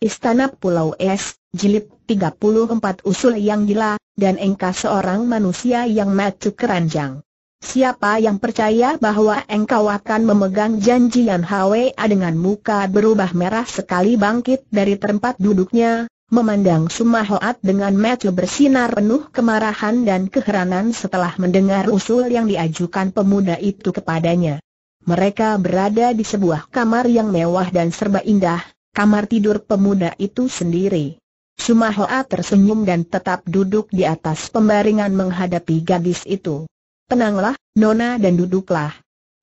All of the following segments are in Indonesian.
Istana Pulau Es, Jilid 34 Usul yang gila, dan engkau seorang manusia yang matu keranjang. Siapa yang percaya bahwa engkau akan memegang janji Yan Hwa dengan muka berubah merah sekali bangkit dari tempat duduknya, memandang Sumahoat dengan mata bersinar penuh kemarahan dan keheranan setelah mendengar usul yang diajukan pemuda itu kepadanya. Mereka berada di sebuah kamar yang mewah dan serba indah, kamar tidur pemuda itu sendiri. Sumahoa tersenyum dan tetap duduk di atas pembaringan menghadapi gadis itu. Tenanglah, Nona dan duduklah.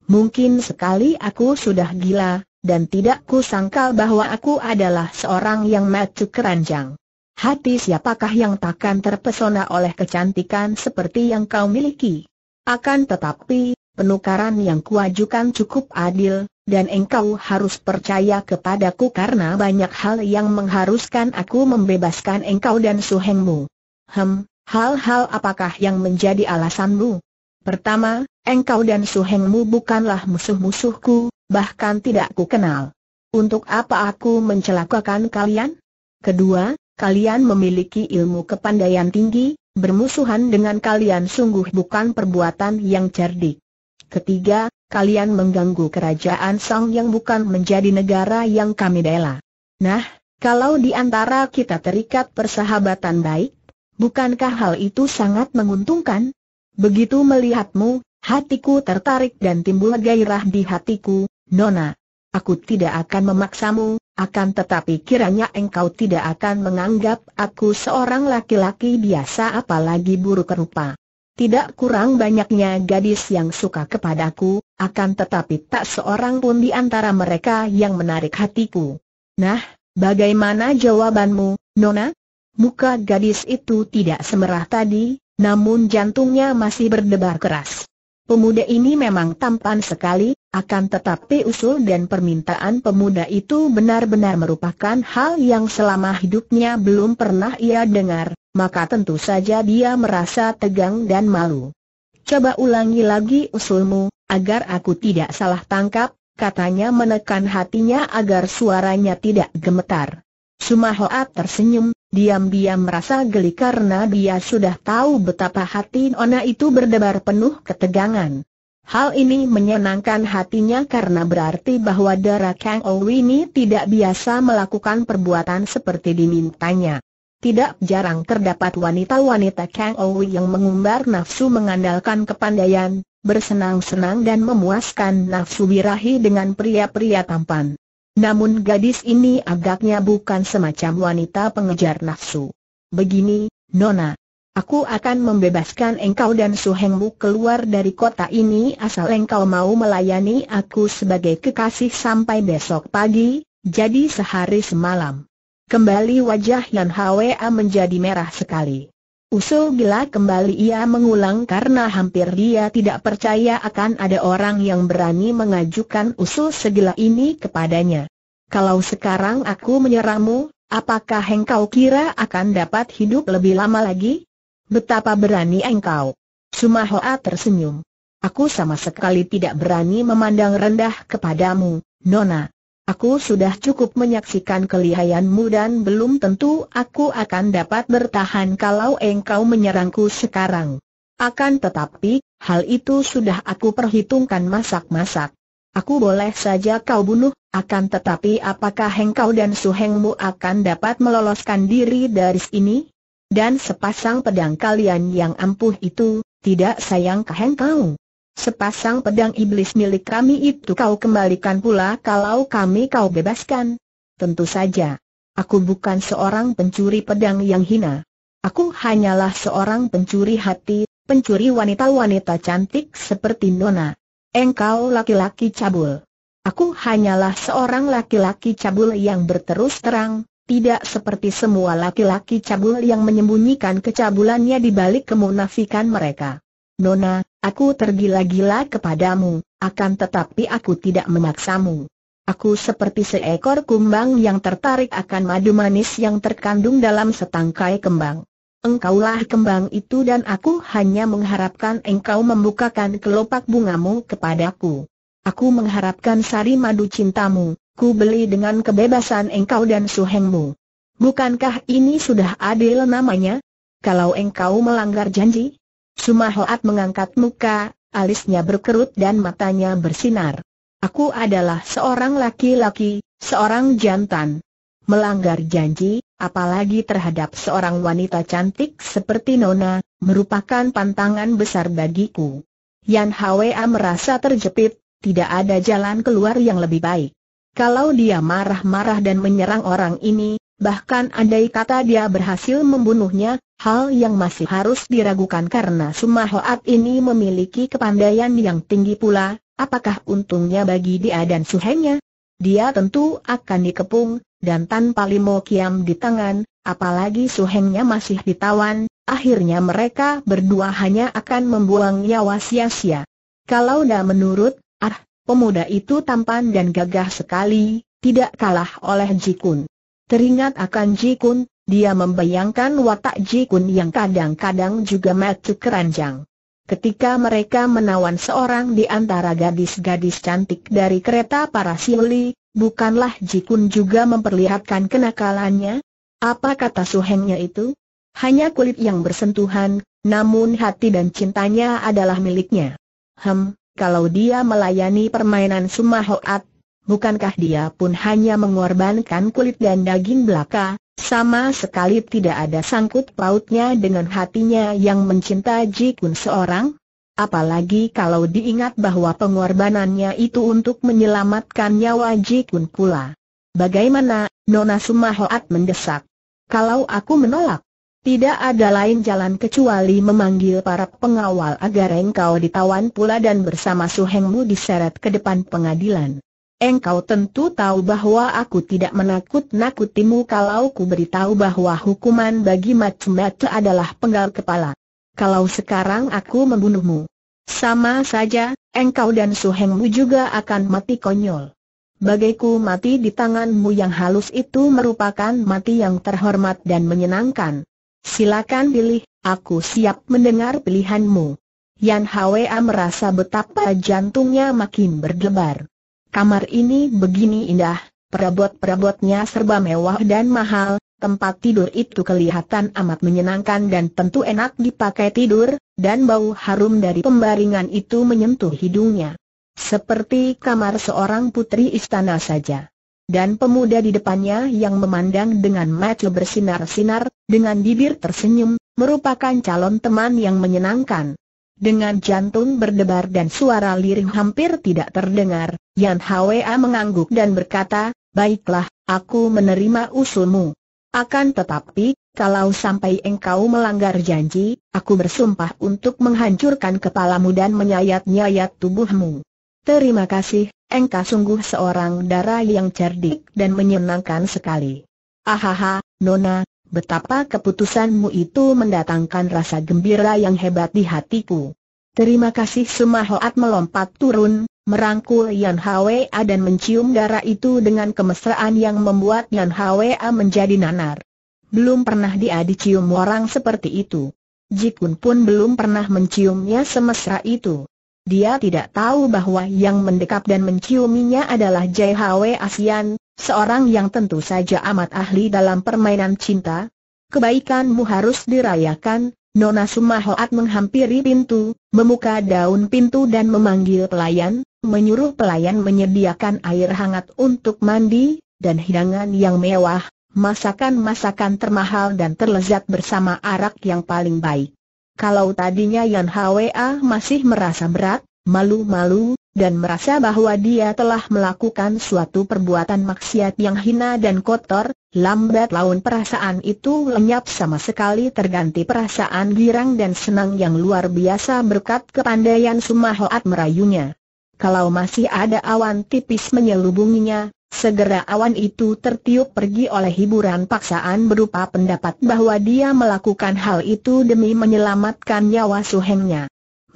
Mungkin sekali aku sudah gila, dan tidak kusangkal bahwa aku adalah seorang yang macu keranjang. Hati siapakah yang takkan terpesona oleh kecantikan seperti yang kau miliki? Akan tetapi, penukaran yang kuajukan cukup adil, dan engkau harus percaya kepadaku karena banyak hal yang mengharuskan aku membebaskan engkau dan suhengmu. Hem, hal-hal apakah yang menjadi alasanmu? Pertama, engkau dan suhengmu bukanlah musuh-musuhku, bahkan tidak ku kenal. Untuk apa aku mencelakakan kalian? Kedua, kalian memiliki ilmu kepandaian tinggi, bermusuhan dengan kalian sungguh bukan perbuatan yang cerdik. Ketiga, kalian mengganggu kerajaan Song yang bukan menjadi negara yang kami bela. Nah, kalau di antara kita terikat persahabatan baik, bukankah hal itu sangat menguntungkan? Begitu melihatmu, hatiku tertarik dan timbul gairah di hatiku, Nona. Aku tidak akan memaksamu, akan tetapi kiranya engkau tidak akan menganggap aku seorang laki-laki biasa apalagi buruk rupa. Tidak kurang banyaknya gadis yang suka kepadaku, akan tetapi tak seorang pun di antara mereka yang menarik hatiku. Nah, bagaimana jawabanmu, Nona? Muka gadis itu tidak semerah tadi, namun jantungnya masih berdebar keras. Pemuda ini memang tampan sekali, akan tetapi usul dan permintaan pemuda itu benar-benar merupakan hal yang selama hidupnya belum pernah ia dengar maka tentu saja dia merasa tegang dan malu. Coba ulangi lagi usulmu, agar aku tidak salah tangkap, katanya menekan hatinya agar suaranya tidak gemetar. Sumahoa tersenyum, diam-diam merasa geli karena dia sudah tahu betapa hati Nona itu berdebar penuh ketegangan. Hal ini menyenangkan hatinya karena berarti bahwa darah Kang Owi ini tidak biasa melakukan perbuatan seperti dimintanya. Tidak jarang terdapat wanita-wanita Kang Owi yang mengumbar nafsu mengandalkan kepandaian, bersenang-senang dan memuaskan nafsu birahi dengan pria-pria tampan. Namun gadis ini agaknya bukan semacam wanita pengejar nafsu. Begini, Nona. Aku akan membebaskan engkau dan suhengmu keluar dari kota ini asal engkau mau melayani aku sebagai kekasih sampai besok pagi, jadi sehari semalam. Kembali wajah Yan Hwa menjadi merah sekali. Usul gila kembali ia mengulang karena hampir dia tidak percaya akan ada orang yang berani mengajukan usul segila ini kepadanya. Kalau sekarang aku menyerangmu, apakah engkau kira akan dapat hidup lebih lama lagi? Betapa berani engkau. Sumahoa tersenyum. Aku sama sekali tidak berani memandang rendah kepadamu, Nona. Aku sudah cukup menyaksikan kelihayanmu dan belum tentu aku akan dapat bertahan kalau engkau menyerangku sekarang. Akan tetapi, hal itu sudah aku perhitungkan masak-masak. Aku boleh saja kau bunuh, akan tetapi apakah engkau dan suhengmu akan dapat meloloskan diri dari sini? Dan sepasang pedang kalian yang ampuh itu, tidak sayangkah engkau? Sepasang pedang iblis milik kami itu kau kembalikan pula kalau kami kau bebaskan. Tentu saja. Aku bukan seorang pencuri pedang yang hina. Aku hanyalah seorang pencuri hati, pencuri wanita-wanita cantik seperti Nona. Engkau laki-laki cabul. Aku hanyalah seorang laki-laki cabul yang berterus terang, tidak seperti semua laki-laki cabul yang menyembunyikan kecabulannya di balik kemunafikan mereka. Nona, aku tergila-gila kepadamu, akan tetapi aku tidak memaksamu. Aku seperti seekor kumbang yang tertarik akan madu manis yang terkandung dalam setangkai kembang. Engkaulah kembang itu dan aku hanya mengharapkan engkau membukakan kelopak bungamu kepadaku. Aku mengharapkan sari madu cintamu, ku beli dengan kebebasan engkau dan suhengmu. Bukankah ini sudah adil namanya? Kalau engkau melanggar janji, Sumahoat mengangkat muka, alisnya berkerut dan matanya bersinar. Aku adalah seorang laki-laki, seorang jantan. Melanggar janji, apalagi terhadap seorang wanita cantik seperti Nona, merupakan pantangan besar bagiku. Yan Hwa merasa terjepit, tidak ada jalan keluar yang lebih baik. Kalau dia marah-marah dan menyerang orang ini, Bahkan andai kata dia berhasil membunuhnya, hal yang masih harus diragukan karena Sumahoat ini memiliki kepandaian yang tinggi pula, apakah untungnya bagi dia dan suhenya? Dia tentu akan dikepung, dan tanpa limo kiam di tangan, apalagi suhengnya masih ditawan, akhirnya mereka berdua hanya akan membuang nyawa sia-sia. Kalau dah menurut, ah, pemuda itu tampan dan gagah sekali, tidak kalah oleh Jikun. Teringat akan Ji Kun, dia membayangkan watak Ji Kun yang kadang-kadang juga mati keranjang. Ketika mereka menawan seorang di antara gadis-gadis cantik dari kereta para Siuli, bukanlah Ji Kun juga memperlihatkan kenakalannya? Apa kata Suhengnya itu? Hanya kulit yang bersentuhan, namun hati dan cintanya adalah miliknya. Hem, kalau dia melayani permainan Sumahoat, bukankah dia pun hanya mengorbankan kulit dan daging belaka, sama sekali tidak ada sangkut pautnya dengan hatinya yang mencinta Jikun seorang? Apalagi kalau diingat bahwa pengorbanannya itu untuk menyelamatkan nyawa Jikun pula. Bagaimana, Nona Sumahoat mendesak. Kalau aku menolak, tidak ada lain jalan kecuali memanggil para pengawal agar engkau ditawan pula dan bersama suhengmu diseret ke depan pengadilan. Engkau tentu tahu bahwa aku tidak menakut-nakutimu kalau ku beritahu bahwa hukuman bagi macam-macam adalah penggal kepala. Kalau sekarang aku membunuhmu, sama saja, engkau dan suhengmu juga akan mati konyol. Bagiku mati di tanganmu yang halus itu merupakan mati yang terhormat dan menyenangkan. Silakan pilih, aku siap mendengar pilihanmu. Yan Hwa merasa betapa jantungnya makin berdebar. Kamar ini begini indah, perabot-perabotnya serba mewah dan mahal, tempat tidur itu kelihatan amat menyenangkan dan tentu enak dipakai tidur, dan bau harum dari pembaringan itu menyentuh hidungnya. Seperti kamar seorang putri istana saja. Dan pemuda di depannya yang memandang dengan mata bersinar-sinar, dengan bibir tersenyum, merupakan calon teman yang menyenangkan. Dengan jantung berdebar dan suara lirih hampir tidak terdengar, Yan Hwa mengangguk dan berkata, Baiklah, aku menerima usulmu. Akan tetapi, kalau sampai engkau melanggar janji, aku bersumpah untuk menghancurkan kepalamu dan menyayat-nyayat tubuhmu. Terima kasih, engkau sungguh seorang darah yang cerdik dan menyenangkan sekali. Ahaha, Nona, Betapa keputusanmu itu mendatangkan rasa gembira yang hebat di hatiku. Terima kasih semua Hoat melompat turun, merangkul Yan Hwa dan mencium darah itu dengan kemesraan yang membuat Yan Hwa menjadi nanar. Belum pernah dia dicium orang seperti itu. Jikun pun belum pernah menciumnya semesra itu. Dia tidak tahu bahwa yang mendekap dan menciuminya adalah Jai Hwa Asian, seorang yang tentu saja amat ahli dalam permainan cinta, kebaikanmu harus dirayakan, Nona Sumahoat menghampiri pintu, membuka daun pintu dan memanggil pelayan, menyuruh pelayan menyediakan air hangat untuk mandi, dan hidangan yang mewah, masakan-masakan termahal dan terlezat bersama arak yang paling baik. Kalau tadinya Yan Hwa masih merasa berat, malu-malu, dan merasa bahwa dia telah melakukan suatu perbuatan maksiat yang hina dan kotor, lambat laun perasaan itu lenyap sama sekali terganti perasaan girang dan senang yang luar biasa berkat kepandaian Sumahoat merayunya. Kalau masih ada awan tipis menyelubunginya, Segera awan itu tertiup pergi oleh hiburan paksaan berupa pendapat bahwa dia melakukan hal itu demi menyelamatkan nyawa suhengnya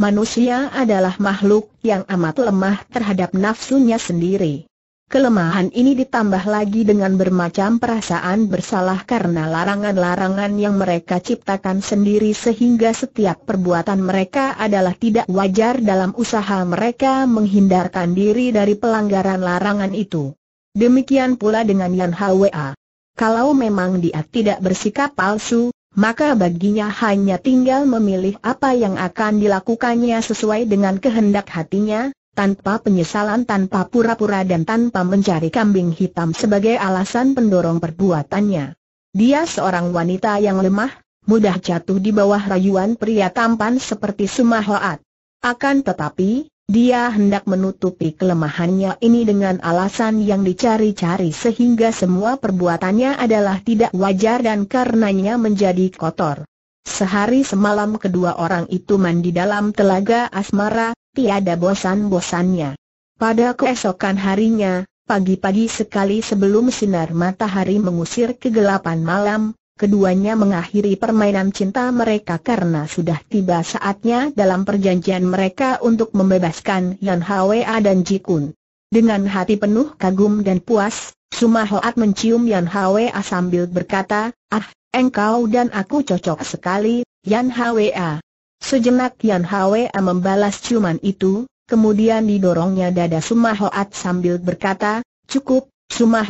manusia adalah makhluk yang amat lemah terhadap nafsunya sendiri. Kelemahan ini ditambah lagi dengan bermacam perasaan bersalah karena larangan-larangan yang mereka ciptakan sendiri sehingga setiap perbuatan mereka adalah tidak wajar dalam usaha mereka menghindarkan diri dari pelanggaran larangan itu. Demikian pula dengan Yan Hwa. Kalau memang dia tidak bersikap palsu, maka baginya hanya tinggal memilih apa yang akan dilakukannya sesuai dengan kehendak hatinya, tanpa penyesalan, tanpa pura-pura dan tanpa mencari kambing hitam sebagai alasan pendorong perbuatannya. Dia seorang wanita yang lemah, mudah jatuh di bawah rayuan pria tampan seperti Sumahoat. Akan tetapi, dia hendak menutupi kelemahannya ini dengan alasan yang dicari-cari sehingga semua perbuatannya adalah tidak wajar dan karenanya menjadi kotor. Sehari semalam kedua orang itu mandi dalam telaga asmara, tiada bosan-bosannya. Pada keesokan harinya, pagi-pagi sekali sebelum sinar matahari mengusir kegelapan malam, Keduanya mengakhiri permainan cinta mereka karena sudah tiba saatnya dalam perjanjian mereka untuk membebaskan Yan Hwa dan Jikun. Dengan hati penuh kagum dan puas, Suma mencium Yan Hwa sambil berkata, Ah, engkau dan aku cocok sekali, Yan Hwa. Sejenak Yan Hwa membalas ciuman itu, kemudian didorongnya dada Suma sambil berkata, Cukup, Suma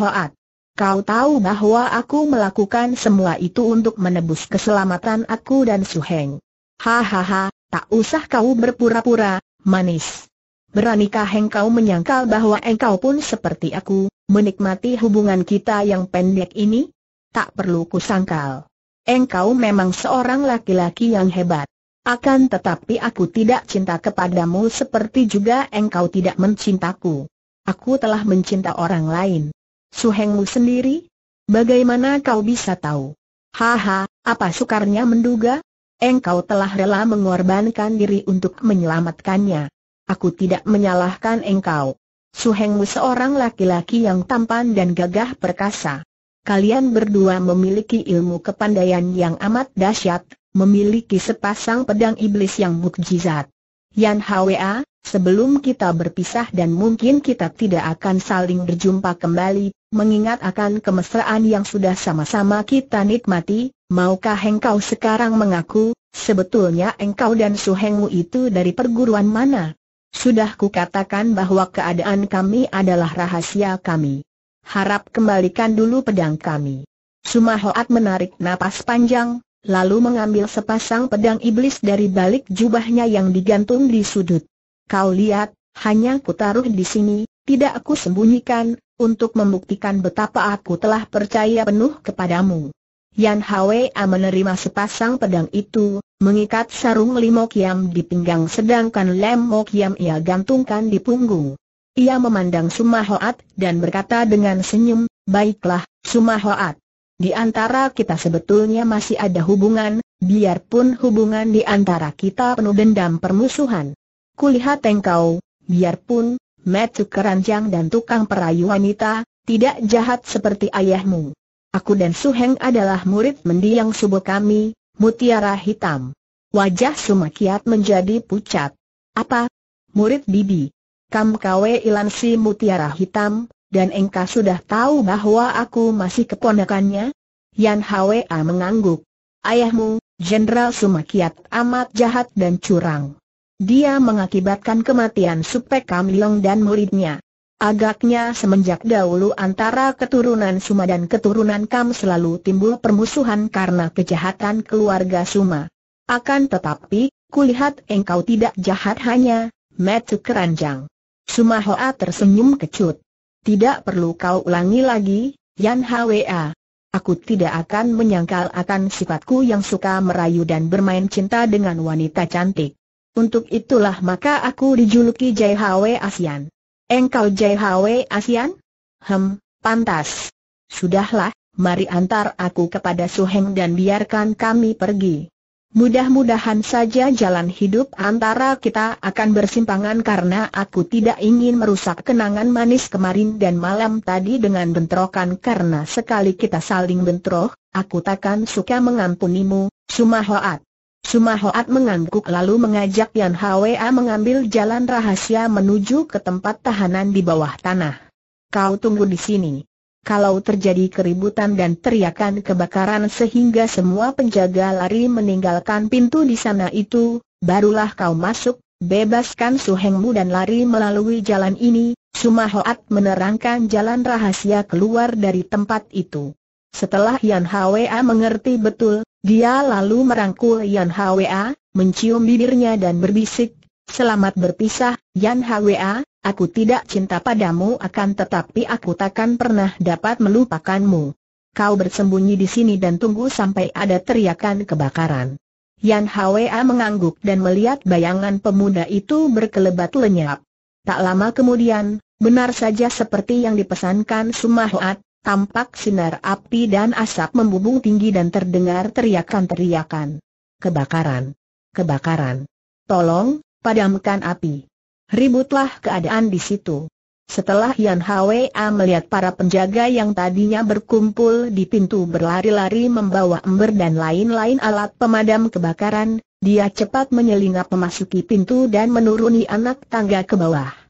Kau tahu bahwa aku melakukan semua itu untuk menebus keselamatan aku dan Su Heng? Hahaha, tak usah kau berpura-pura, manis. Beranikah engkau menyangkal bahwa engkau pun seperti aku, menikmati hubungan kita yang pendek ini? Tak perlu kusangkal. Engkau memang seorang laki-laki yang hebat. Akan tetapi aku tidak cinta kepadamu seperti juga engkau tidak mencintaku. Aku telah mencinta orang lain. Suhengmu sendiri? Bagaimana kau bisa tahu? Haha, apa sukarnya menduga? Engkau telah rela mengorbankan diri untuk menyelamatkannya. Aku tidak menyalahkan engkau. Suhengmu seorang laki-laki yang tampan dan gagah perkasa. Kalian berdua memiliki ilmu kepandaian yang amat dahsyat, memiliki sepasang pedang iblis yang mukjizat. Yan Hwa, Sebelum kita berpisah dan mungkin kita tidak akan saling berjumpa kembali, mengingat akan kemesraan yang sudah sama-sama kita nikmati, maukah engkau sekarang mengaku, sebetulnya engkau dan suhengmu itu dari perguruan mana? Sudah kukatakan bahwa keadaan kami adalah rahasia kami. Harap kembalikan dulu pedang kami. Sumahoat menarik napas panjang, lalu mengambil sepasang pedang iblis dari balik jubahnya yang digantung di sudut kau lihat, hanya ku taruh di sini, tidak aku sembunyikan, untuk membuktikan betapa aku telah percaya penuh kepadamu. Yan Hwa menerima sepasang pedang itu, mengikat sarung Limo Kiam di pinggang sedangkan Lemo Kiam ia gantungkan di punggung. Ia memandang Sumahoat dan berkata dengan senyum, Baiklah, Sumahoat. Di antara kita sebetulnya masih ada hubungan, biarpun hubungan di antara kita penuh dendam permusuhan. Kulihat engkau, biarpun, metu keranjang dan tukang perayu wanita, tidak jahat seperti ayahmu. Aku dan Suheng adalah murid mendiang subuh kami, mutiara hitam. Wajah Sumakiat menjadi pucat. Apa? Murid bibi. Kam kawe si mutiara hitam, dan engkau sudah tahu bahwa aku masih keponakannya? Yan Hwa mengangguk. Ayahmu, Jenderal Sumakiat amat jahat dan curang dia mengakibatkan kematian Supek Kam dan muridnya. Agaknya semenjak dahulu antara keturunan Suma dan keturunan Kam selalu timbul permusuhan karena kejahatan keluarga Suma. Akan tetapi, kulihat engkau tidak jahat hanya, metu keranjang. Suma Hoa tersenyum kecut. Tidak perlu kau ulangi lagi, Yan Hwa. Aku tidak akan menyangkal akan sifatku yang suka merayu dan bermain cinta dengan wanita cantik. Untuk itulah maka aku dijuluki Jai Hwe Asian. Engkau Jai Hwe Asian? Hem, pantas. Sudahlah, mari antar aku kepada Suheng dan biarkan kami pergi. Mudah-mudahan saja jalan hidup antara kita akan bersimpangan karena aku tidak ingin merusak kenangan manis kemarin dan malam tadi dengan bentrokan karena sekali kita saling bentrok, aku takkan suka mengampunimu, Sumahoat. Hoat mengangguk lalu mengajak Yan Hwa mengambil jalan rahasia menuju ke tempat tahanan di bawah tanah. Kau tunggu di sini. Kalau terjadi keributan dan teriakan kebakaran sehingga semua penjaga lari meninggalkan pintu di sana itu, barulah kau masuk, bebaskan suhengmu dan lari melalui jalan ini, Hoat menerangkan jalan rahasia keluar dari tempat itu. Setelah Yan Hwa mengerti betul, dia lalu merangkul Yan Hwa, mencium bibirnya dan berbisik, Selamat berpisah, Yan Hwa, aku tidak cinta padamu akan tetapi aku takkan pernah dapat melupakanmu. Kau bersembunyi di sini dan tunggu sampai ada teriakan kebakaran. Yan Hwa mengangguk dan melihat bayangan pemuda itu berkelebat lenyap. Tak lama kemudian, benar saja seperti yang dipesankan Sumahoat, tampak sinar api dan asap membumbung tinggi dan terdengar teriakan-teriakan. Kebakaran! Kebakaran! Tolong, padamkan api! Ributlah keadaan di situ. Setelah Yan Hwa melihat para penjaga yang tadinya berkumpul di pintu berlari-lari membawa ember dan lain-lain alat pemadam kebakaran, dia cepat menyelinap memasuki pintu dan menuruni anak tangga ke bawah.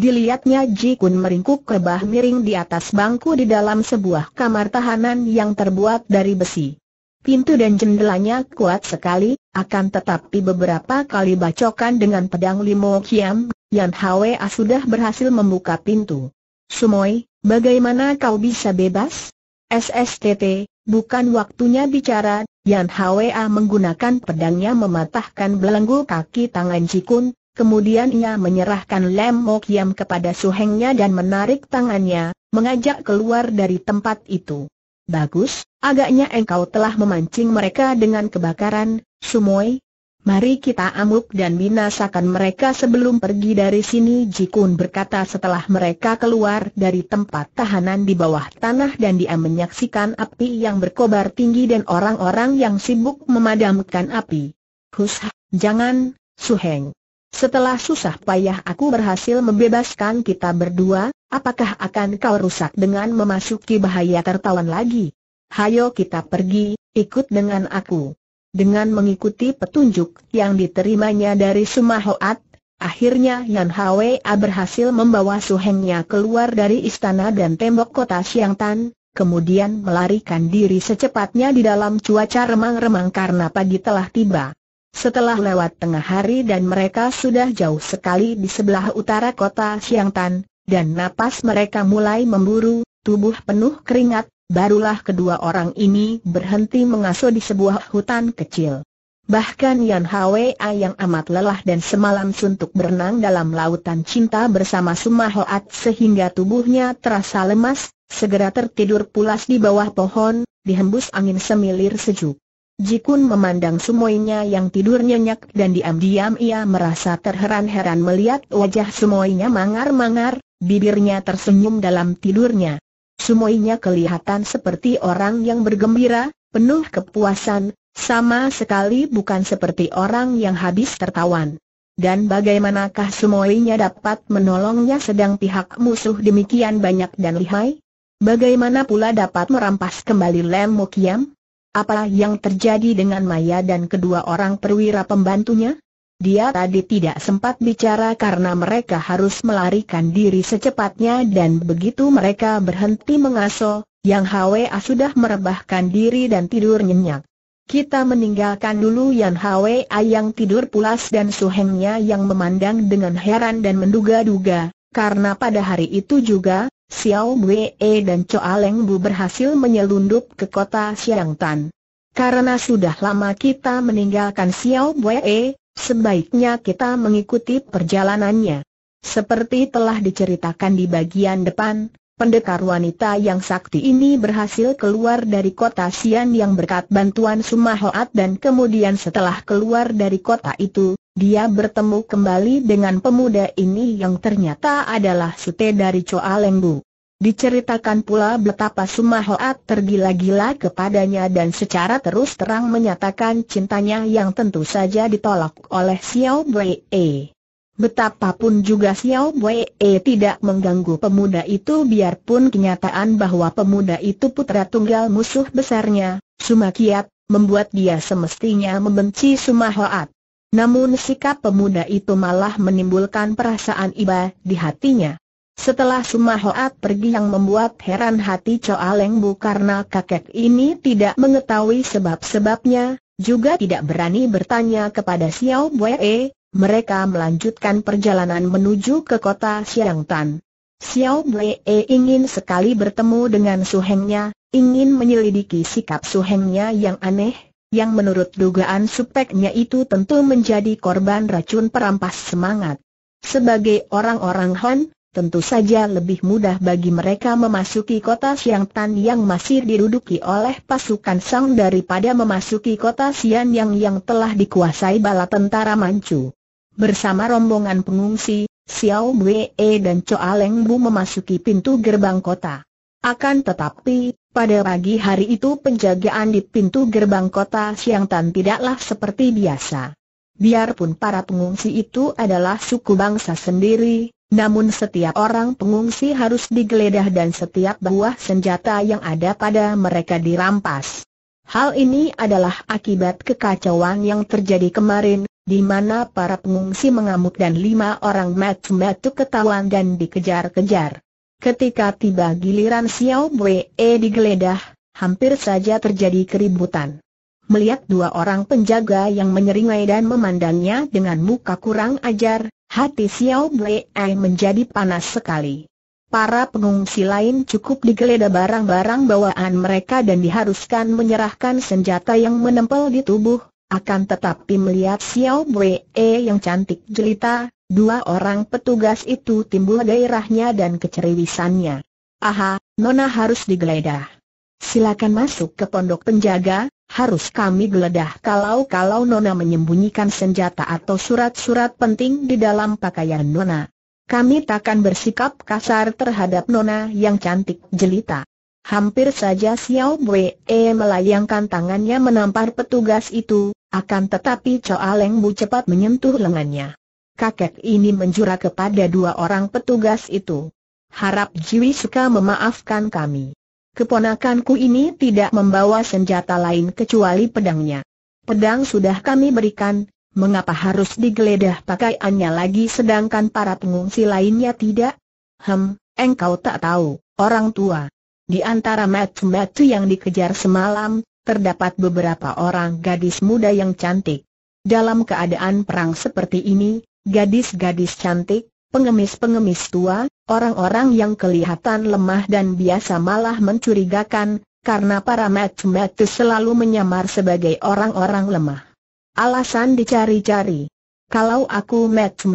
Dilihatnya Ji Kun meringkuk ke bah miring di atas bangku di dalam sebuah kamar tahanan yang terbuat dari besi. Pintu dan jendelanya kuat sekali, akan tetapi beberapa kali bacokan dengan pedang Limo Kiam, Yan Hwa sudah berhasil membuka pintu. Sumoy, bagaimana kau bisa bebas? SSTT, bukan waktunya bicara, Yan Hwa menggunakan pedangnya mematahkan belenggu kaki tangan Jikun, Kemudian ia menyerahkan Lem Mok Yam kepada suhengnya dan menarik tangannya, mengajak keluar dari tempat itu. Bagus, agaknya engkau telah memancing mereka dengan kebakaran, Sumoi. Mari kita amuk dan binasakan mereka sebelum pergi dari sini Jikun berkata setelah mereka keluar dari tempat tahanan di bawah tanah dan dia menyaksikan api yang berkobar tinggi dan orang-orang yang sibuk memadamkan api. Hush, jangan, Suheng. Setelah susah payah aku berhasil membebaskan kita berdua, apakah akan kau rusak dengan memasuki bahaya tertawan lagi? Hayo kita pergi, ikut dengan aku. Dengan mengikuti petunjuk yang diterimanya dari Sumahoat, akhirnya Yan Hwa berhasil membawa Suhengnya keluar dari istana dan tembok kota Xiangtan, kemudian melarikan diri secepatnya di dalam cuaca remang-remang karena pagi telah tiba. Setelah lewat tengah hari dan mereka sudah jauh sekali di sebelah utara kota Xiangtan, dan napas mereka mulai memburu, tubuh penuh keringat, barulah kedua orang ini berhenti mengasuh di sebuah hutan kecil. Bahkan Yan Hwa yang amat lelah dan semalam suntuk berenang dalam lautan cinta bersama Suma Hoat sehingga tubuhnya terasa lemas, segera tertidur pulas di bawah pohon, dihembus angin semilir sejuk. Jikun memandang Sumoinya yang tidur nyenyak dan diam-diam ia merasa terheran-heran melihat wajah Sumoinya mangar-mangar, bibirnya tersenyum dalam tidurnya. Sumoinya kelihatan seperti orang yang bergembira, penuh kepuasan, sama sekali bukan seperti orang yang habis tertawan. Dan bagaimanakah Sumoinya dapat menolongnya sedang pihak musuh demikian banyak dan lihai? Bagaimana pula dapat merampas kembali Lem Mokiam? Apa yang terjadi dengan Maya dan kedua orang perwira pembantunya? Dia tadi tidak sempat bicara karena mereka harus melarikan diri secepatnya dan begitu mereka berhenti mengaso, yang HWA sudah merebahkan diri dan tidur nyenyak. Kita meninggalkan dulu Yang HWA yang tidur pulas dan suhengnya yang memandang dengan heran dan menduga-duga, karena pada hari itu juga, Xiao Wei dan Choa Leng Bu berhasil menyelundup ke kota Tan. Karena sudah lama kita meninggalkan Xiao Wei, sebaiknya kita mengikuti perjalanannya. Seperti telah diceritakan di bagian depan, pendekar wanita yang sakti ini berhasil keluar dari kota Xian yang berkat bantuan Sumahoat dan kemudian setelah keluar dari kota itu, dia bertemu kembali dengan pemuda ini yang ternyata adalah sute dari Choa Lengbu. Diceritakan pula betapa Sumahoat tergila-gila kepadanya dan secara terus terang menyatakan cintanya yang tentu saja ditolak oleh Xiao Wei. Betapapun juga Xiao Wei tidak mengganggu pemuda itu biarpun kenyataan bahwa pemuda itu putra tunggal musuh besarnya, Sumakiat, membuat dia semestinya membenci Sumahoat. Namun sikap pemuda itu malah menimbulkan perasaan iba di hatinya. Setelah Sumahoat pergi yang membuat heran hati Choa Leng Bu karena kakek ini tidak mengetahui sebab-sebabnya, juga tidak berani bertanya kepada Xiao Buee. mereka melanjutkan perjalanan menuju ke kota Xiangtan. Xiao Wei ingin sekali bertemu dengan suhengnya, ingin menyelidiki sikap suhengnya yang aneh, yang menurut dugaan supeknya itu tentu menjadi korban racun perampas semangat. Sebagai orang-orang Han, tentu saja lebih mudah bagi mereka memasuki kota Tan yang masih diduduki oleh pasukan Sang daripada memasuki kota Sian yang telah dikuasai bala tentara Manchu. Bersama rombongan pengungsi, Xiao Wei dan Choa Leng Bu memasuki pintu gerbang kota. Akan tetapi, pada pagi hari itu penjagaan di pintu gerbang kota Siangtan tidaklah seperti biasa. Biarpun para pengungsi itu adalah suku bangsa sendiri, namun setiap orang pengungsi harus digeledah dan setiap buah senjata yang ada pada mereka dirampas. Hal ini adalah akibat kekacauan yang terjadi kemarin, di mana para pengungsi mengamuk dan lima orang metu-metu ketahuan dan dikejar-kejar. Ketika tiba giliran Xiao Wei e digeledah, hampir saja terjadi keributan. Melihat dua orang penjaga yang menyeringai dan memandangnya dengan muka kurang ajar, hati Xiao Wei e menjadi panas sekali. Para pengungsi lain cukup digeledah barang-barang bawaan mereka dan diharuskan menyerahkan senjata yang menempel di tubuh, akan tetapi melihat Xiao Wei yang cantik jelita, dua orang petugas itu timbul gairahnya dan keceriwisannya. Aha, Nona harus digeledah. Silakan masuk ke pondok penjaga, harus kami geledah kalau-kalau Nona menyembunyikan senjata atau surat-surat penting di dalam pakaian Nona. Kami takkan bersikap kasar terhadap Nona yang cantik jelita. Hampir saja Xiao Wei melayangkan tangannya menampar petugas itu, akan tetapi Choa Leng Bu cepat menyentuh lengannya. Kakek ini menjura kepada dua orang petugas itu. Harap Jiwi suka memaafkan kami. Keponakanku ini tidak membawa senjata lain kecuali pedangnya. Pedang sudah kami berikan, mengapa harus digeledah pakaiannya lagi sedangkan para pengungsi lainnya tidak? Hem, engkau tak tahu, orang tua. Di antara matu-matu yang dikejar semalam, terdapat beberapa orang gadis muda yang cantik. Dalam keadaan perang seperti ini, gadis-gadis cantik, pengemis-pengemis tua, orang-orang yang kelihatan lemah dan biasa malah mencurigakan, karena para matu-matu selalu menyamar sebagai orang-orang lemah. Alasan dicari-cari. Kalau aku matu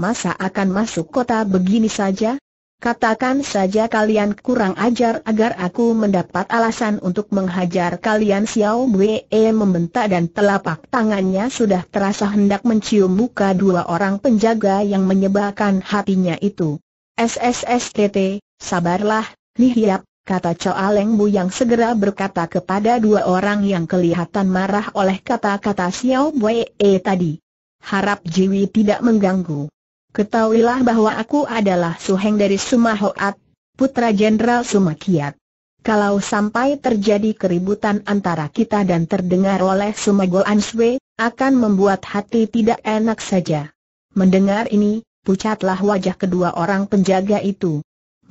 masa akan masuk kota begini saja? Katakan saja kalian kurang ajar agar aku mendapat alasan untuk menghajar kalian Xiao Wei membentak dan telapak tangannya sudah terasa hendak mencium muka dua orang penjaga yang menyebalkan hatinya itu. SSSTT, sabarlah, Nihiap, kata Choa Leng Bu yang segera berkata kepada dua orang yang kelihatan marah oleh kata-kata Xiao Wei tadi. Harap Jiwi tidak mengganggu. Ketahuilah bahwa aku adalah suheng dari Sumahoat, putra Jenderal Sumakiat. Kalau sampai terjadi keributan antara kita dan terdengar oleh Sumago Answe, akan membuat hati tidak enak saja. Mendengar ini, pucatlah wajah kedua orang penjaga itu.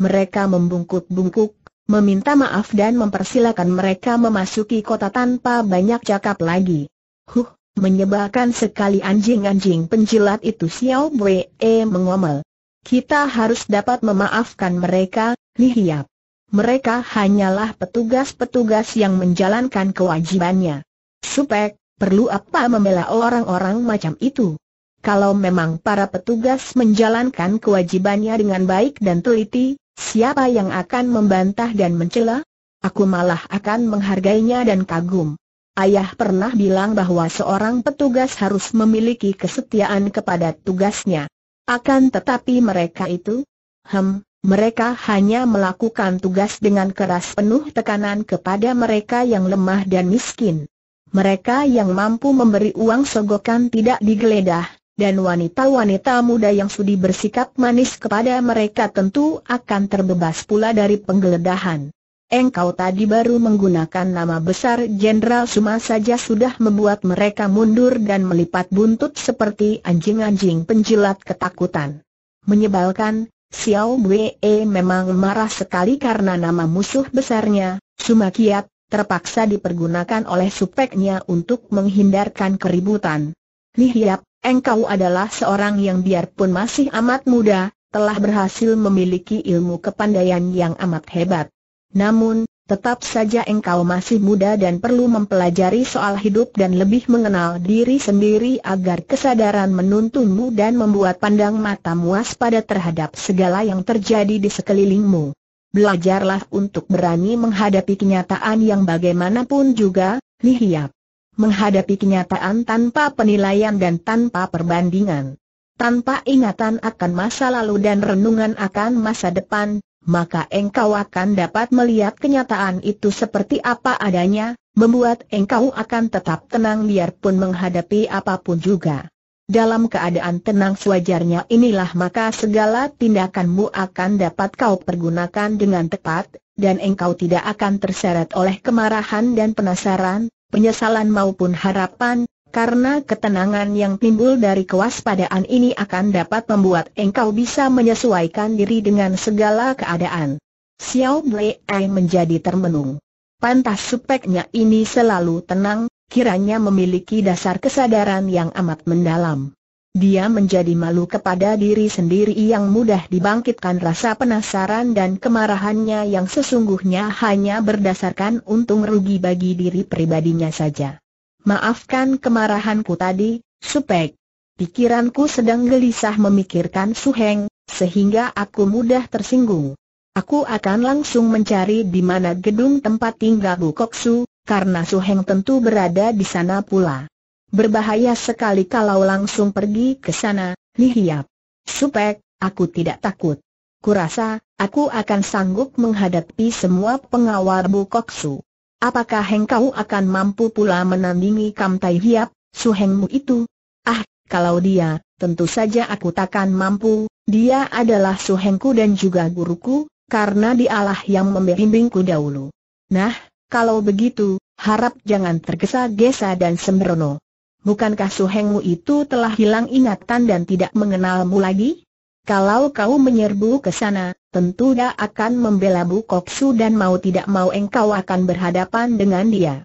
Mereka membungkuk-bungkuk, meminta maaf dan mempersilakan mereka memasuki kota tanpa banyak cakap lagi. Huh, Menyebalkan sekali anjing-anjing penjilat itu Xiao Wei eh, mengomel. Kita harus dapat memaafkan mereka, Lihiap. Mereka hanyalah petugas-petugas yang menjalankan kewajibannya. Supek, perlu apa membela orang-orang macam itu? Kalau memang para petugas menjalankan kewajibannya dengan baik dan teliti, siapa yang akan membantah dan mencela? Aku malah akan menghargainya dan kagum ayah pernah bilang bahwa seorang petugas harus memiliki kesetiaan kepada tugasnya. Akan tetapi mereka itu, hem, mereka hanya melakukan tugas dengan keras penuh tekanan kepada mereka yang lemah dan miskin. Mereka yang mampu memberi uang sogokan tidak digeledah, dan wanita-wanita muda yang sudi bersikap manis kepada mereka tentu akan terbebas pula dari penggeledahan. Engkau tadi baru menggunakan nama besar Jenderal Suma saja sudah membuat mereka mundur dan melipat buntut seperti anjing-anjing penjilat ketakutan. Menyebalkan, Xiao Wei memang marah sekali karena nama musuh besarnya, Suma Kiat, terpaksa dipergunakan oleh supeknya untuk menghindarkan keributan. Nih Yap, engkau adalah seorang yang biarpun masih amat muda, telah berhasil memiliki ilmu kepandaian yang amat hebat. Namun, tetap saja engkau masih muda dan perlu mempelajari soal hidup dan lebih mengenal diri sendiri agar kesadaran menuntunmu dan membuat pandang mata muas pada terhadap segala yang terjadi di sekelilingmu. Belajarlah untuk berani menghadapi kenyataan yang bagaimanapun juga, lihiap. Menghadapi kenyataan tanpa penilaian dan tanpa perbandingan. Tanpa ingatan akan masa lalu dan renungan akan masa depan, maka engkau akan dapat melihat kenyataan itu seperti apa adanya, membuat engkau akan tetap tenang biarpun menghadapi apapun juga. Dalam keadaan tenang sewajarnya inilah maka segala tindakanmu akan dapat kau pergunakan dengan tepat, dan engkau tidak akan terseret oleh kemarahan dan penasaran, penyesalan maupun harapan, karena ketenangan yang timbul dari kewaspadaan ini akan dapat membuat engkau bisa menyesuaikan diri dengan segala keadaan. Xiao Blei menjadi termenung. Pantas supeknya ini selalu tenang, kiranya memiliki dasar kesadaran yang amat mendalam. Dia menjadi malu kepada diri sendiri yang mudah dibangkitkan rasa penasaran dan kemarahannya yang sesungguhnya hanya berdasarkan untung rugi bagi diri pribadinya saja. Maafkan kemarahanku tadi, Supek. Pikiranku sedang gelisah memikirkan Suheng, sehingga aku mudah tersinggung. Aku akan langsung mencari di mana gedung tempat tinggal Bu Koksu, karena Suheng tentu berada di sana pula. Berbahaya sekali kalau langsung pergi ke sana, Lihiap. Supek, aku tidak takut. Kurasa, aku akan sanggup menghadapi semua pengawal Bu Koksu. Apakah engkau akan mampu pula menandingi Kam Tai Hiap, suhengmu itu? Ah, kalau dia, tentu saja aku takkan mampu, dia adalah suhengku dan juga guruku, karena dialah yang membimbingku dahulu. Nah, kalau begitu, harap jangan tergesa-gesa dan sembrono. Bukankah suhengmu itu telah hilang ingatan dan tidak mengenalmu lagi? Kalau kau menyerbu ke sana, tentu dia akan membela Bu Kok dan mau tidak mau engkau akan berhadapan dengan dia.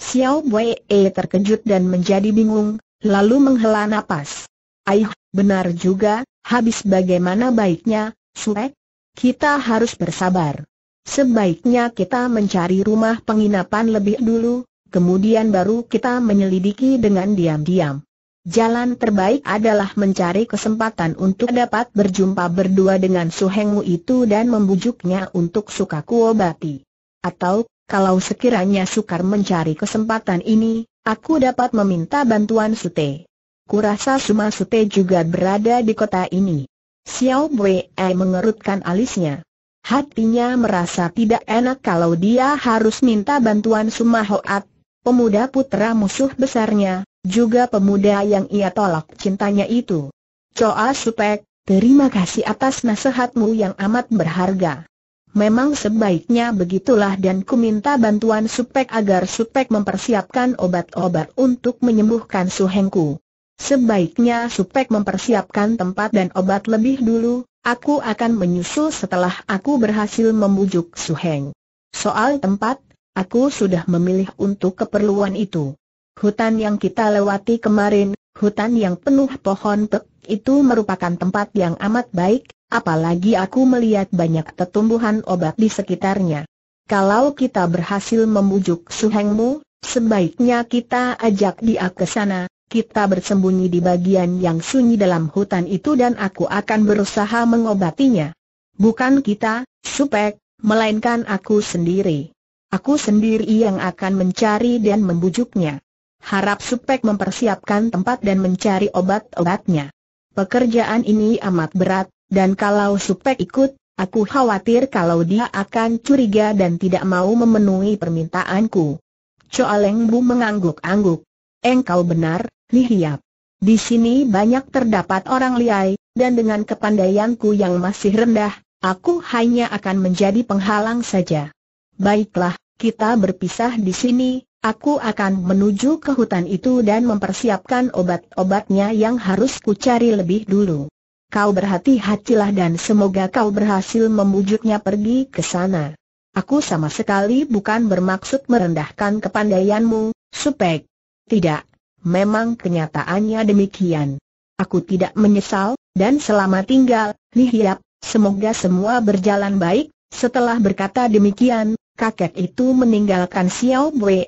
Xiao Wei e terkejut dan menjadi bingung, lalu menghela nafas. Aih, benar juga, habis bagaimana baiknya, Suek? Kita harus bersabar. Sebaiknya kita mencari rumah penginapan lebih dulu, kemudian baru kita menyelidiki dengan diam-diam. Jalan terbaik adalah mencari kesempatan untuk dapat berjumpa berdua dengan Suhengmu itu dan membujuknya untuk suka kuobati. Atau, kalau sekiranya sukar mencari kesempatan ini, aku dapat meminta bantuan Sute. Kurasa Suma Sute juga berada di kota ini. Xiao Wei mengerutkan alisnya. Hatinya merasa tidak enak kalau dia harus minta bantuan Suma Hoat, pemuda putra musuh besarnya, juga pemuda yang ia tolak cintanya itu. Choa Supek, terima kasih atas nasihatmu yang amat berharga. Memang sebaiknya begitulah dan ku minta bantuan Supek agar Supek mempersiapkan obat-obat untuk menyembuhkan suhengku. Sebaiknya Supek mempersiapkan tempat dan obat lebih dulu, Aku akan menyusul setelah aku berhasil membujuk Suheng. Soal tempat, aku sudah memilih untuk keperluan itu. Hutan yang kita lewati kemarin, hutan yang penuh pohon pek, itu merupakan tempat yang amat baik, apalagi aku melihat banyak tetumbuhan obat di sekitarnya. Kalau kita berhasil membujuk suhengmu, sebaiknya kita ajak dia ke sana, kita bersembunyi di bagian yang sunyi dalam hutan itu dan aku akan berusaha mengobatinya. Bukan kita, supek, melainkan aku sendiri. Aku sendiri yang akan mencari dan membujuknya harap Supek mempersiapkan tempat dan mencari obat-obatnya. Pekerjaan ini amat berat, dan kalau Supek ikut, aku khawatir kalau dia akan curiga dan tidak mau memenuhi permintaanku. Choaleng Bu mengangguk-angguk. Engkau benar, Hiap. Di sini banyak terdapat orang liai, dan dengan kepandaianku yang masih rendah, aku hanya akan menjadi penghalang saja. Baiklah, kita berpisah di sini, Aku akan menuju ke hutan itu dan mempersiapkan obat-obatnya yang harus kucari lebih dulu. Kau berhati-hatilah dan semoga kau berhasil membujuknya pergi ke sana. Aku sama sekali bukan bermaksud merendahkan kepandaianmu, Supek. Tidak, memang kenyataannya demikian. Aku tidak menyesal, dan selama tinggal, Lihiap, semoga semua berjalan baik. Setelah berkata demikian, kakek itu meninggalkan Xiao Wei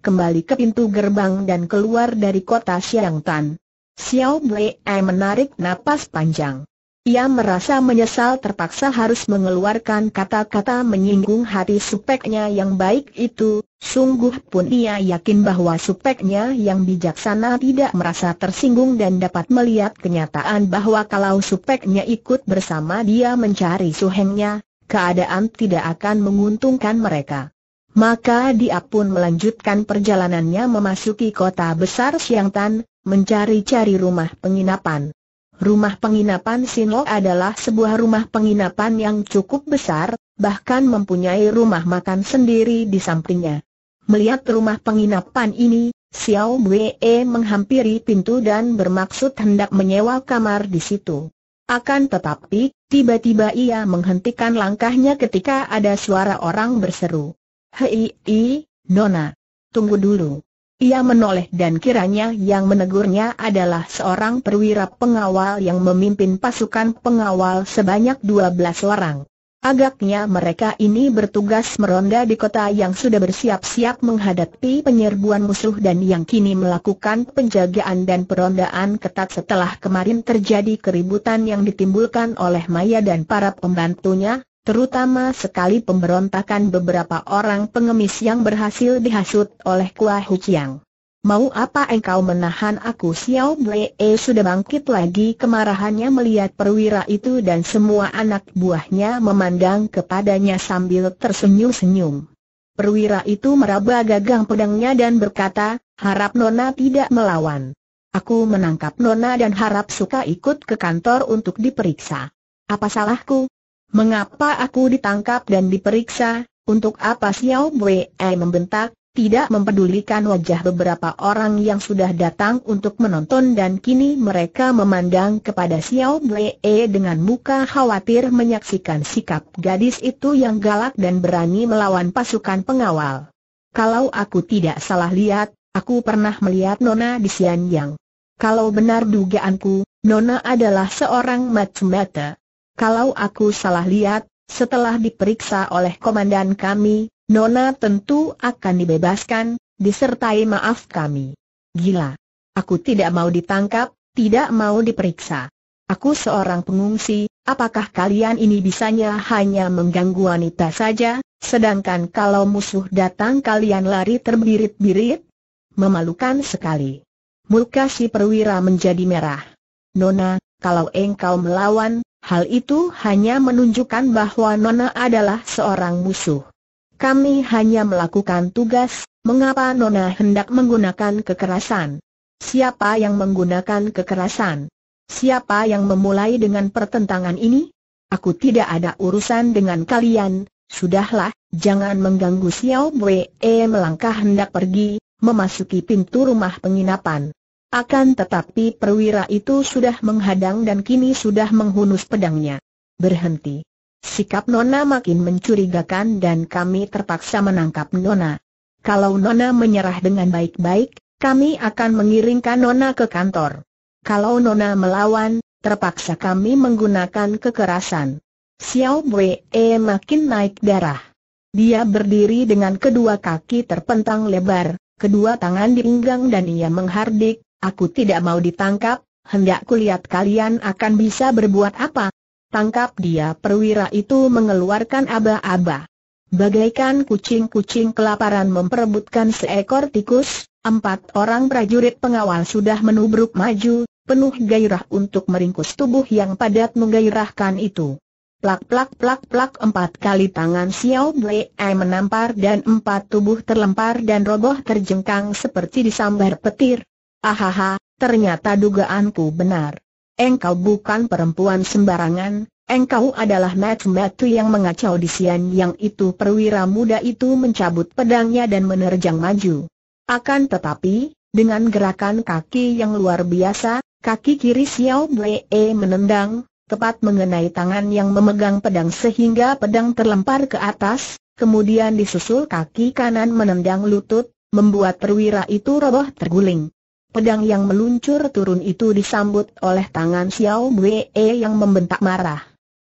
kembali ke pintu gerbang dan keluar dari kota Xiangtan. Xiao Wei eh, menarik napas panjang. Ia merasa menyesal terpaksa harus mengeluarkan kata-kata menyinggung hati supeknya yang baik itu, sungguh pun ia yakin bahwa supeknya yang bijaksana tidak merasa tersinggung dan dapat melihat kenyataan bahwa kalau supeknya ikut bersama dia mencari suhengnya, keadaan tidak akan menguntungkan mereka. Maka dia pun melanjutkan perjalanannya memasuki kota besar Siangtan, mencari-cari rumah penginapan. Rumah penginapan Sinlo adalah sebuah rumah penginapan yang cukup besar, bahkan mempunyai rumah makan sendiri di sampingnya. Melihat rumah penginapan ini, Xiao Wei menghampiri pintu dan bermaksud hendak menyewa kamar di situ. Akan tetapi, tiba-tiba ia menghentikan langkahnya ketika ada suara orang berseru. Hei, i, Nona. Tunggu dulu. Ia menoleh dan kiranya yang menegurnya adalah seorang perwira pengawal yang memimpin pasukan pengawal sebanyak 12 orang. Agaknya mereka ini bertugas meronda di kota yang sudah bersiap-siap menghadapi penyerbuan musuh dan yang kini melakukan penjagaan dan perondaan ketat setelah kemarin terjadi keributan yang ditimbulkan oleh Maya dan para pembantunya, terutama sekali pemberontakan beberapa orang pengemis yang berhasil dihasut oleh Kua Huciang. Mau apa engkau menahan aku Xiao e sudah bangkit lagi kemarahannya melihat perwira itu dan semua anak buahnya memandang kepadanya sambil tersenyum-senyum. Perwira itu meraba gagang pedangnya dan berkata, harap Nona tidak melawan. Aku menangkap Nona dan harap suka ikut ke kantor untuk diperiksa. Apa salahku? Mengapa aku ditangkap dan diperiksa? Untuk apa Xiao Wei e membentak? tidak mempedulikan wajah beberapa orang yang sudah datang untuk menonton dan kini mereka memandang kepada Xiao Blee dengan muka khawatir menyaksikan sikap gadis itu yang galak dan berani melawan pasukan pengawal. Kalau aku tidak salah lihat, aku pernah melihat Nona di Xianyang. Kalau benar dugaanku, Nona adalah seorang mata Kalau aku salah lihat, setelah diperiksa oleh komandan kami, Nona tentu akan dibebaskan, disertai maaf kami. Gila. Aku tidak mau ditangkap, tidak mau diperiksa. Aku seorang pengungsi, apakah kalian ini bisanya hanya mengganggu wanita saja, sedangkan kalau musuh datang kalian lari terbirit-birit? Memalukan sekali. Muka si perwira menjadi merah. Nona, kalau engkau melawan, hal itu hanya menunjukkan bahwa Nona adalah seorang musuh. Kami hanya melakukan tugas, mengapa Nona hendak menggunakan kekerasan? Siapa yang menggunakan kekerasan? Siapa yang memulai dengan pertentangan ini? Aku tidak ada urusan dengan kalian, sudahlah, jangan mengganggu Xiao Wei melangkah hendak pergi, memasuki pintu rumah penginapan. Akan tetapi perwira itu sudah menghadang dan kini sudah menghunus pedangnya. Berhenti. Sikap Nona makin mencurigakan dan kami terpaksa menangkap Nona. Kalau Nona menyerah dengan baik-baik, kami akan mengiringkan Nona ke kantor. Kalau Nona melawan, terpaksa kami menggunakan kekerasan. Xiao Wei e makin naik darah. Dia berdiri dengan kedua kaki terpentang lebar, kedua tangan di pinggang dan ia menghardik, aku tidak mau ditangkap, hendak kulihat kalian akan bisa berbuat apa. Tangkap dia perwira itu mengeluarkan aba-aba. Bagaikan kucing-kucing kelaparan memperebutkan seekor tikus, empat orang prajurit pengawal sudah menubruk maju, penuh gairah untuk meringkus tubuh yang padat menggairahkan itu. Plak-plak-plak-plak empat kali tangan Xiao Blei menampar dan empat tubuh terlempar dan roboh terjengkang seperti disambar petir. Ahaha, ternyata dugaanku benar engkau bukan perempuan sembarangan, engkau adalah matu-matu yang mengacau di sian yang itu perwira muda itu mencabut pedangnya dan menerjang maju. Akan tetapi, dengan gerakan kaki yang luar biasa, kaki kiri Xiao E menendang, tepat mengenai tangan yang memegang pedang sehingga pedang terlempar ke atas, kemudian disusul kaki kanan menendang lutut, membuat perwira itu roboh terguling. Pedang yang meluncur turun itu disambut oleh tangan Xiao Wei yang membentak marah.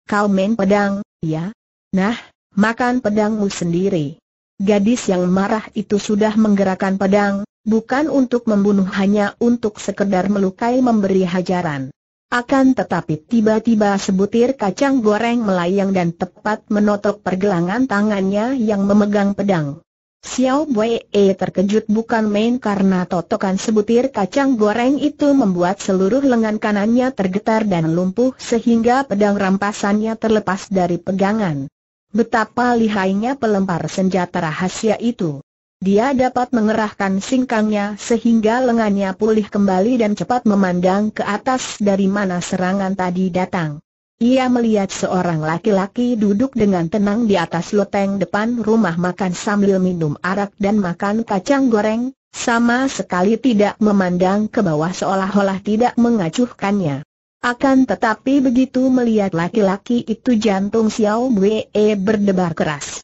Kau main pedang, ya? Nah, makan pedangmu sendiri. Gadis yang marah itu sudah menggerakkan pedang, bukan untuk membunuh hanya untuk sekedar melukai memberi hajaran. Akan tetapi tiba-tiba sebutir kacang goreng melayang dan tepat menotok pergelangan tangannya yang memegang pedang. Xiao Wei eh, terkejut bukan main karena totokan sebutir kacang goreng itu membuat seluruh lengan kanannya tergetar dan lumpuh sehingga pedang rampasannya terlepas dari pegangan. Betapa lihainya pelempar senjata rahasia itu. Dia dapat mengerahkan singkangnya sehingga lengannya pulih kembali dan cepat memandang ke atas dari mana serangan tadi datang. Ia melihat seorang laki-laki duduk dengan tenang di atas loteng depan rumah makan sambil minum arak dan makan kacang goreng, sama sekali tidak memandang ke bawah seolah-olah tidak mengacuhkannya. Akan tetapi begitu melihat laki-laki itu jantung Xiao Wei berdebar keras.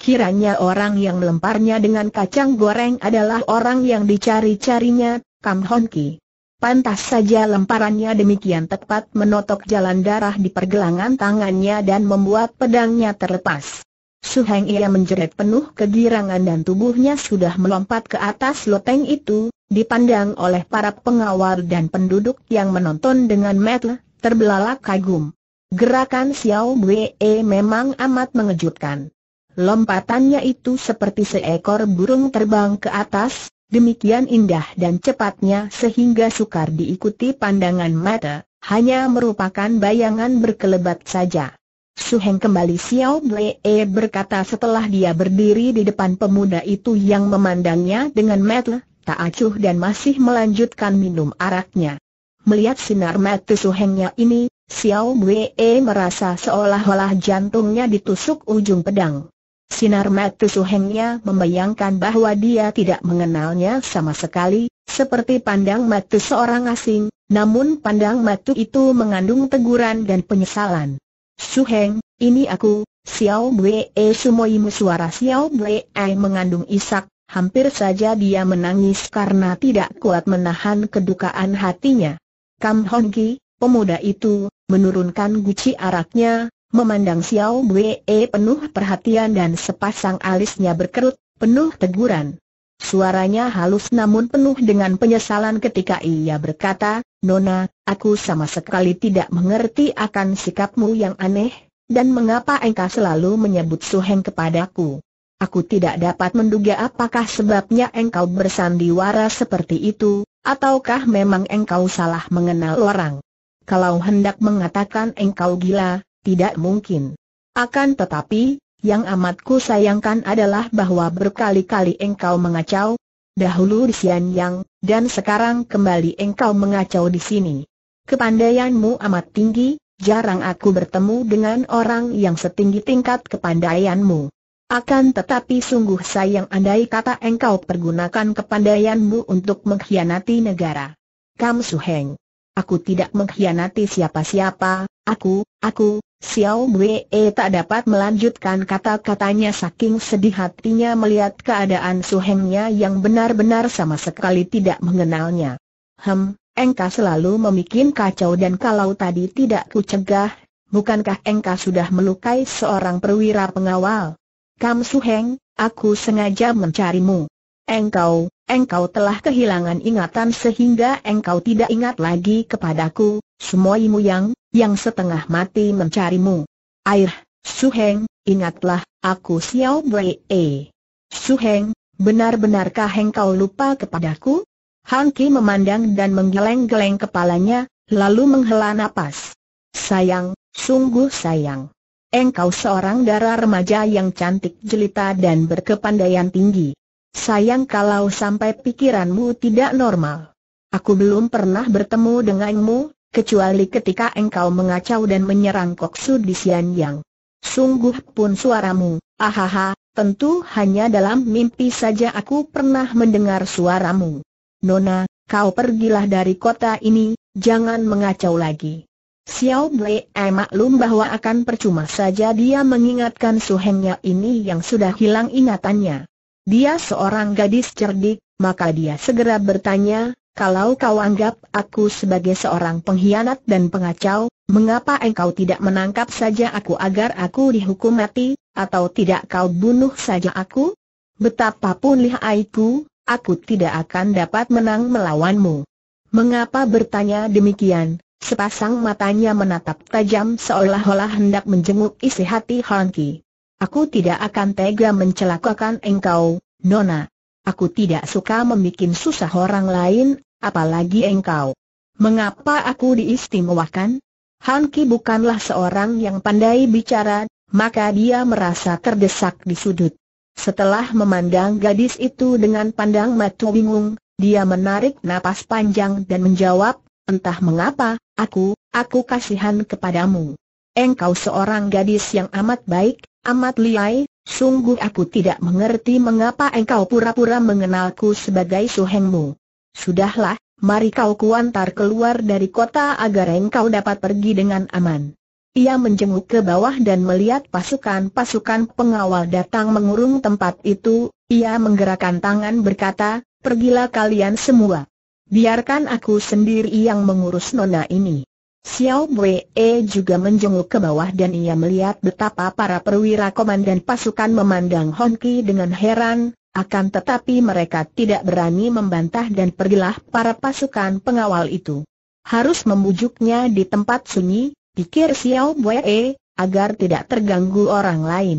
Kiranya orang yang melemparnya dengan kacang goreng adalah orang yang dicari-carinya, Kam Hon Ki. Pantas saja lemparannya demikian tepat menotok jalan darah di pergelangan tangannya dan membuat pedangnya terlepas. Su Heng ia menjerit penuh kegirangan dan tubuhnya sudah melompat ke atas loteng itu, dipandang oleh para pengawal dan penduduk yang menonton dengan metel, terbelalak kagum. Gerakan Xiao Wei memang amat mengejutkan. Lompatannya itu seperti seekor burung terbang ke atas, Demikian indah dan cepatnya sehingga sukar diikuti pandangan mata, hanya merupakan bayangan berkelebat saja. Suheng kembali Xiao E berkata setelah dia berdiri di depan pemuda itu yang memandangnya dengan mata tak acuh dan masih melanjutkan minum araknya. Melihat sinar mata suhengnya ini, Xiao Wei e merasa seolah-olah jantungnya ditusuk ujung pedang. Sinar mata suhengnya membayangkan bahwa dia tidak mengenalnya sama sekali, seperti pandang mata seorang asing, namun pandang mata itu mengandung teguran dan penyesalan. Suheng, ini aku, Xiao Wei eh, Sumoimu suara Xiao Bwe mengandung isak, hampir saja dia menangis karena tidak kuat menahan kedukaan hatinya. Kam Hongki, pemuda itu, menurunkan guci araknya, Memandang Xiao Wei e, penuh perhatian dan sepasang alisnya berkerut, penuh teguran. Suaranya halus namun penuh dengan penyesalan ketika ia berkata, Nona, aku sama sekali tidak mengerti akan sikapmu yang aneh, dan mengapa engkau selalu menyebut Suheng kepadaku. Aku tidak dapat menduga apakah sebabnya engkau bersandiwara seperti itu, ataukah memang engkau salah mengenal orang. Kalau hendak mengatakan engkau gila, tidak mungkin. Akan tetapi, yang amat ku sayangkan adalah bahwa berkali-kali engkau mengacau, dahulu di Xianyang, dan sekarang kembali engkau mengacau di sini. Kepandaianmu amat tinggi, jarang aku bertemu dengan orang yang setinggi tingkat kepandaianmu. Akan tetapi sungguh sayang andai kata engkau pergunakan kepandaianmu untuk mengkhianati negara. Kam Suheng. Aku tidak mengkhianati siapa-siapa, aku, aku, Xiao Wei e, tak dapat melanjutkan kata-katanya saking sedih hatinya melihat keadaan Su suhengnya yang benar-benar sama sekali tidak mengenalnya. Hem, engkau selalu memikin kacau dan kalau tadi tidak kucegah, bukankah engkau sudah melukai seorang perwira pengawal? Kam Su Heng, aku sengaja mencarimu. Engkau, engkau telah kehilangan ingatan sehingga engkau tidak ingat lagi kepadaku, Semoimu yang, yang setengah mati mencarimu. Air, Suheng, ingatlah, aku Xiao Wei. Suheng, benar-benarkah engkau lupa kepadaku? Ki memandang dan menggeleng-geleng kepalanya, lalu menghela napas. Sayang, sungguh sayang. Engkau seorang darah remaja yang cantik jelita dan berkepandaian tinggi. Sayang kalau sampai pikiranmu tidak normal. Aku belum pernah bertemu denganmu, kecuali ketika engkau mengacau dan menyerang Koksu di Xianyang. Sungguh pun suaramu, ahaha, tentu hanya dalam mimpi saja aku pernah mendengar suaramu. Nona, kau pergilah dari kota ini, jangan mengacau lagi. Xiao Blei maklum bahwa akan percuma saja dia mengingatkan suhengnya ini yang sudah hilang ingatannya. Dia seorang gadis cerdik, maka dia segera bertanya, kalau kau anggap aku sebagai seorang pengkhianat dan pengacau, mengapa engkau tidak menangkap saja aku agar aku dihukum mati, atau tidak kau bunuh saja aku? Betapapun lihaiku, aku tidak akan dapat menang melawanmu. Mengapa bertanya demikian? Sepasang matanya menatap tajam seolah-olah hendak menjenguk isi hati Hanki. Aku tidak akan tega mencelakakan engkau, Nona. Aku tidak suka membuat susah orang lain, apalagi engkau. Mengapa aku diistimewakan? Han Ki bukanlah seorang yang pandai bicara, maka dia merasa terdesak di sudut. Setelah memandang gadis itu dengan pandang mata bingung, dia menarik napas panjang dan menjawab, entah mengapa, aku, aku kasihan kepadamu. Engkau seorang gadis yang amat baik, amat liai, Sungguh aku tidak mengerti mengapa engkau pura-pura mengenalku sebagai suhengmu. Sudahlah, mari kau kuantar keluar dari kota agar engkau dapat pergi dengan aman. Ia menjenguk ke bawah dan melihat pasukan-pasukan pengawal datang mengurung tempat itu, ia menggerakkan tangan berkata, pergilah kalian semua. Biarkan aku sendiri yang mengurus nona ini. Xiao E juga menjenguk ke bawah dan ia melihat betapa para perwira komandan pasukan memandang Honki dengan heran, akan tetapi mereka tidak berani membantah dan pergilah para pasukan pengawal itu. Harus membujuknya di tempat sunyi, pikir Xiao E, agar tidak terganggu orang lain.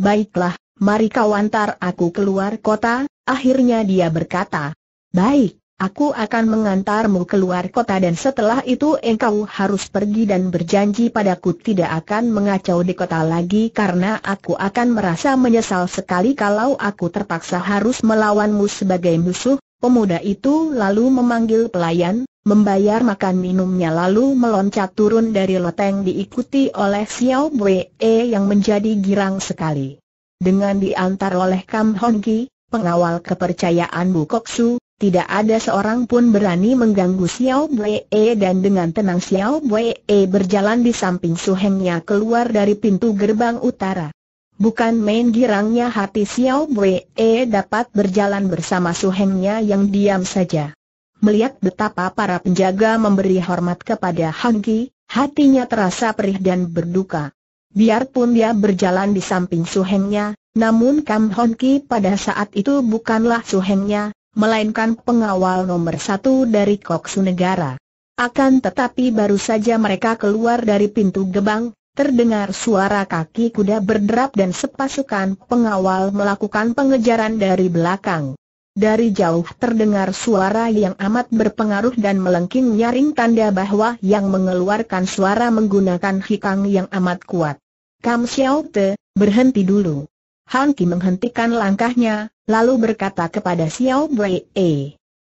Baiklah, mari kau antar aku keluar kota, akhirnya dia berkata. Baik. Aku akan mengantarmu keluar kota dan setelah itu engkau harus pergi dan berjanji padaku tidak akan mengacau di kota lagi karena aku akan merasa menyesal sekali kalau aku terpaksa harus melawanmu sebagai musuh. Pemuda itu lalu memanggil pelayan, membayar makan minumnya lalu meloncat turun dari loteng diikuti oleh Xiao Wei e yang menjadi girang sekali. Dengan diantar oleh Kam Ki, pengawal kepercayaan Bu Kok Su tidak ada seorang pun berani mengganggu Xiao Wei e dan dengan tenang Xiao Wei e berjalan di samping Su Hengnya keluar dari pintu gerbang utara. Bukan main girangnya hati Xiao Wei e dapat berjalan bersama Su Hengnya yang diam saja. Melihat betapa para penjaga memberi hormat kepada Han Ki, hatinya terasa perih dan berduka. Biarpun dia berjalan di samping Su Hengnya, namun Kam Hon Ki pada saat itu bukanlah Su Hengnya, melainkan pengawal nomor satu dari Koksu Negara. Akan tetapi baru saja mereka keluar dari pintu gebang, terdengar suara kaki kuda berderap dan sepasukan pengawal melakukan pengejaran dari belakang. Dari jauh terdengar suara yang amat berpengaruh dan melengking nyaring tanda bahwa yang mengeluarkan suara menggunakan hikang yang amat kuat. Kam Xiao Te, berhenti dulu. Han Ki menghentikan langkahnya, lalu berkata kepada Xiao Wei, e, eh,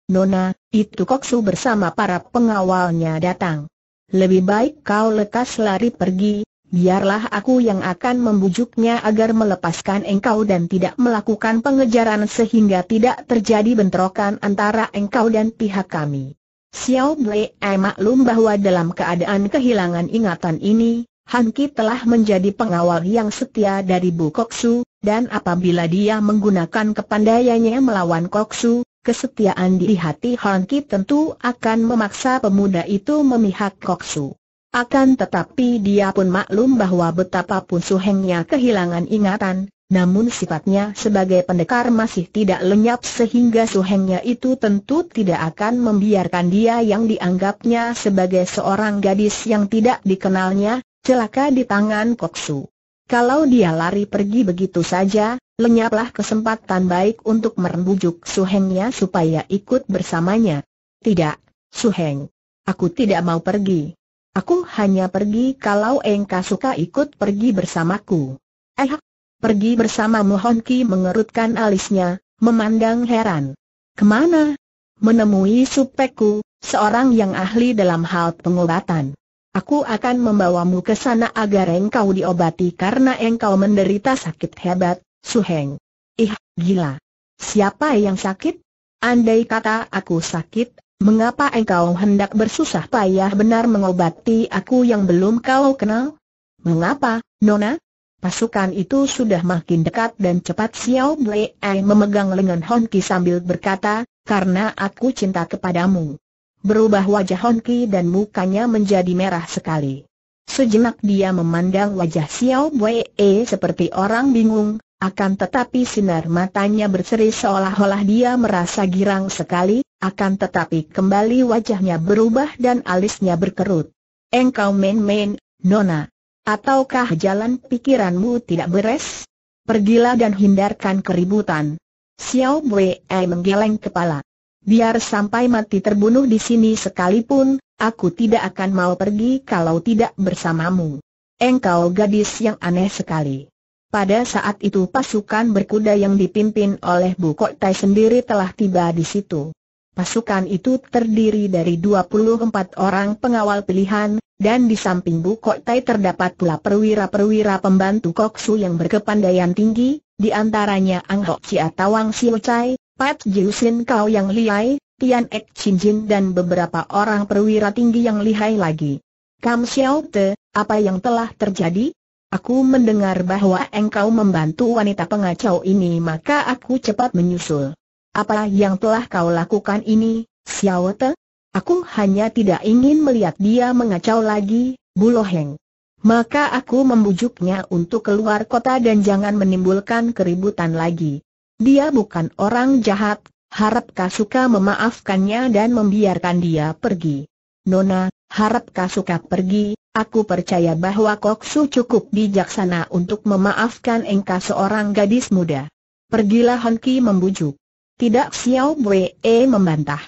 Nona, itu Koksu bersama para pengawalnya datang. Lebih baik kau lekas lari pergi, biarlah aku yang akan membujuknya agar melepaskan engkau dan tidak melakukan pengejaran sehingga tidak terjadi bentrokan antara engkau dan pihak kami. Xiao Wei maklum bahwa dalam keadaan kehilangan ingatan ini, Han Ki telah menjadi pengawal yang setia dari Bu Koksu, dan apabila dia menggunakan kepandaiannya melawan Koksu, kesetiaan di hati Han Ki tentu akan memaksa pemuda itu memihak Koksu. Akan tetapi dia pun maklum bahwa betapapun Suhengnya kehilangan ingatan, namun sifatnya sebagai pendekar masih tidak lenyap sehingga Suhengnya itu tentu tidak akan membiarkan dia yang dianggapnya sebagai seorang gadis yang tidak dikenalnya, celaka di tangan Koksu. Kalau dia lari pergi begitu saja, lenyaplah kesempatan baik untuk merembujuk Suhengnya supaya ikut bersamanya. Tidak, Suheng. Aku tidak mau pergi. Aku hanya pergi kalau engkau suka ikut pergi bersamaku. Eh, pergi bersama Mohonki mengerutkan alisnya, memandang heran. Kemana? Menemui supeku, seorang yang ahli dalam hal pengobatan. Aku akan membawamu ke sana agar engkau diobati karena engkau menderita sakit hebat, Suheng. Ih, gila. Siapa yang sakit? Andai kata aku sakit, mengapa engkau hendak bersusah payah benar mengobati aku yang belum kau kenal? Mengapa, Nona? Pasukan itu sudah makin dekat dan cepat Xiao Blei memegang lengan Honki sambil berkata, karena aku cinta kepadamu. Berubah wajah Honki dan mukanya menjadi merah sekali. Sejenak dia memandang wajah Xiao Wei seperti orang bingung, akan tetapi sinar matanya berseri seolah-olah dia merasa girang sekali, akan tetapi kembali wajahnya berubah dan alisnya berkerut. Engkau main-main, Nona. Ataukah jalan pikiranmu tidak beres? Pergilah dan hindarkan keributan. Xiao Wei menggeleng kepala. Biar sampai mati terbunuh di sini sekalipun, aku tidak akan mau pergi kalau tidak bersamamu. Engkau gadis yang aneh sekali. Pada saat itu pasukan berkuda yang dipimpin oleh Bukok Tai sendiri telah tiba di situ. Pasukan itu terdiri dari 24 orang pengawal pilihan, dan di samping Bukok Tai terdapat pula perwira-perwira pembantu Koksu yang berkepandaian tinggi, di antaranya Ang Hok Chia Tawang Siu Chai, Pat Jiusin kau yang lihai, Tian Ek Chin Jin dan beberapa orang perwira tinggi yang lihai lagi. Kam Xiao Te, apa yang telah terjadi? Aku mendengar bahwa engkau membantu wanita pengacau ini maka aku cepat menyusul. Apa yang telah kau lakukan ini, Xiao Te? Aku hanya tidak ingin melihat dia mengacau lagi, Buloheng. Maka aku membujuknya untuk keluar kota dan jangan menimbulkan keributan lagi. Dia bukan orang jahat, harap Kasuka memaafkannya dan membiarkan dia pergi. Nona, harap Kasuka pergi, aku percaya bahwa Koksu cukup bijaksana untuk memaafkan engkau seorang gadis muda. Pergilah Honki membujuk. Tidak Xiao Wei membantah.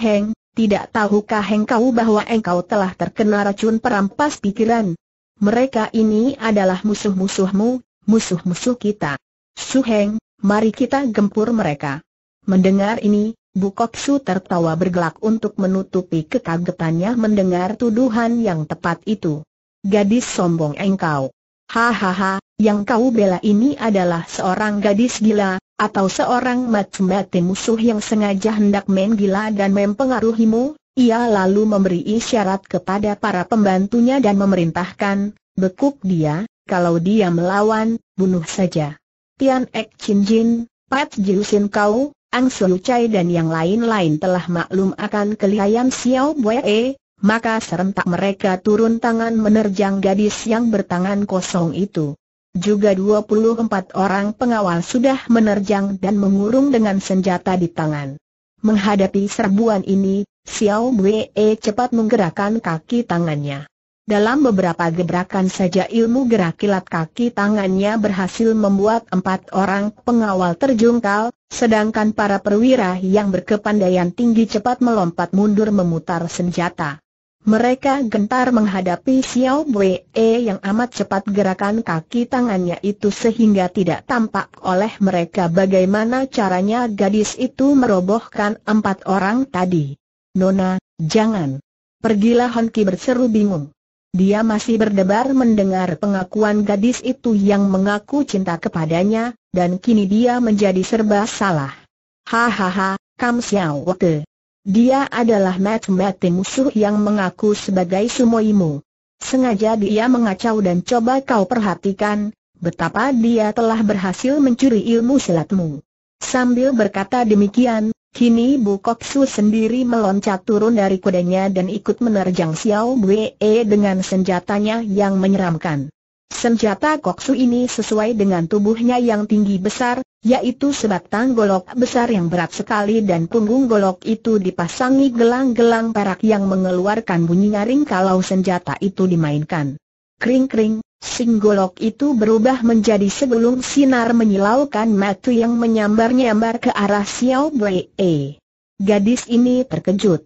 Heng, tidak tahukah engkau bahwa engkau telah terkena racun perampas pikiran? Mereka ini adalah musuh-musuhmu, musuh-musuh kita. Heng. Mari kita gempur mereka. Mendengar ini, Bukok Su tertawa bergelak untuk menutupi kekagetannya mendengar tuduhan yang tepat itu. Gadis sombong engkau. Hahaha, yang kau bela ini adalah seorang gadis gila, atau seorang matematik mati musuh yang sengaja hendak main gila dan mempengaruhimu. Ia lalu memberi isyarat kepada para pembantunya dan memerintahkan, bekuk dia, kalau dia melawan, bunuh saja. Tian Ek Chin Jin, Pat Jiu Kau, Ang Su Chai dan yang lain-lain telah maklum akan kelihayan Xiao Bue, maka serentak mereka turun tangan menerjang gadis yang bertangan kosong itu. Juga 24 orang pengawal sudah menerjang dan mengurung dengan senjata di tangan. Menghadapi serbuan ini, Xiao Bue cepat menggerakkan kaki tangannya. Dalam beberapa gebrakan saja ilmu gerak kilat kaki tangannya berhasil membuat empat orang pengawal terjungkal, sedangkan para perwira yang berkepandaian tinggi cepat melompat mundur memutar senjata. Mereka gentar menghadapi Xiao Wei yang amat cepat gerakan kaki tangannya itu sehingga tidak tampak oleh mereka bagaimana caranya gadis itu merobohkan empat orang tadi. Nona, jangan. Pergilah Honki berseru bingung. Dia masih berdebar mendengar pengakuan gadis itu yang mengaku cinta kepadanya, dan kini dia menjadi serba salah. Hahaha, Kam Xiao Wate. Dia adalah mati-mati musuh yang mengaku sebagai sumoimu. Sengaja dia mengacau dan coba kau perhatikan, betapa dia telah berhasil mencuri ilmu silatmu. Sambil berkata demikian, Kini Bu Koksu sendiri meloncat turun dari kudanya dan ikut menerjang Xiao Wei dengan senjatanya yang menyeramkan. Senjata Koksu ini sesuai dengan tubuhnya yang tinggi besar, yaitu sebatang golok besar yang berat sekali dan punggung golok itu dipasangi gelang-gelang perak yang mengeluarkan bunyi nyaring kalau senjata itu dimainkan. Kring-kring, singgolok itu berubah menjadi sebelum sinar menyilaukan matu yang menyambar-nyambar ke arah Xiao Wei. Gadis ini terkejut.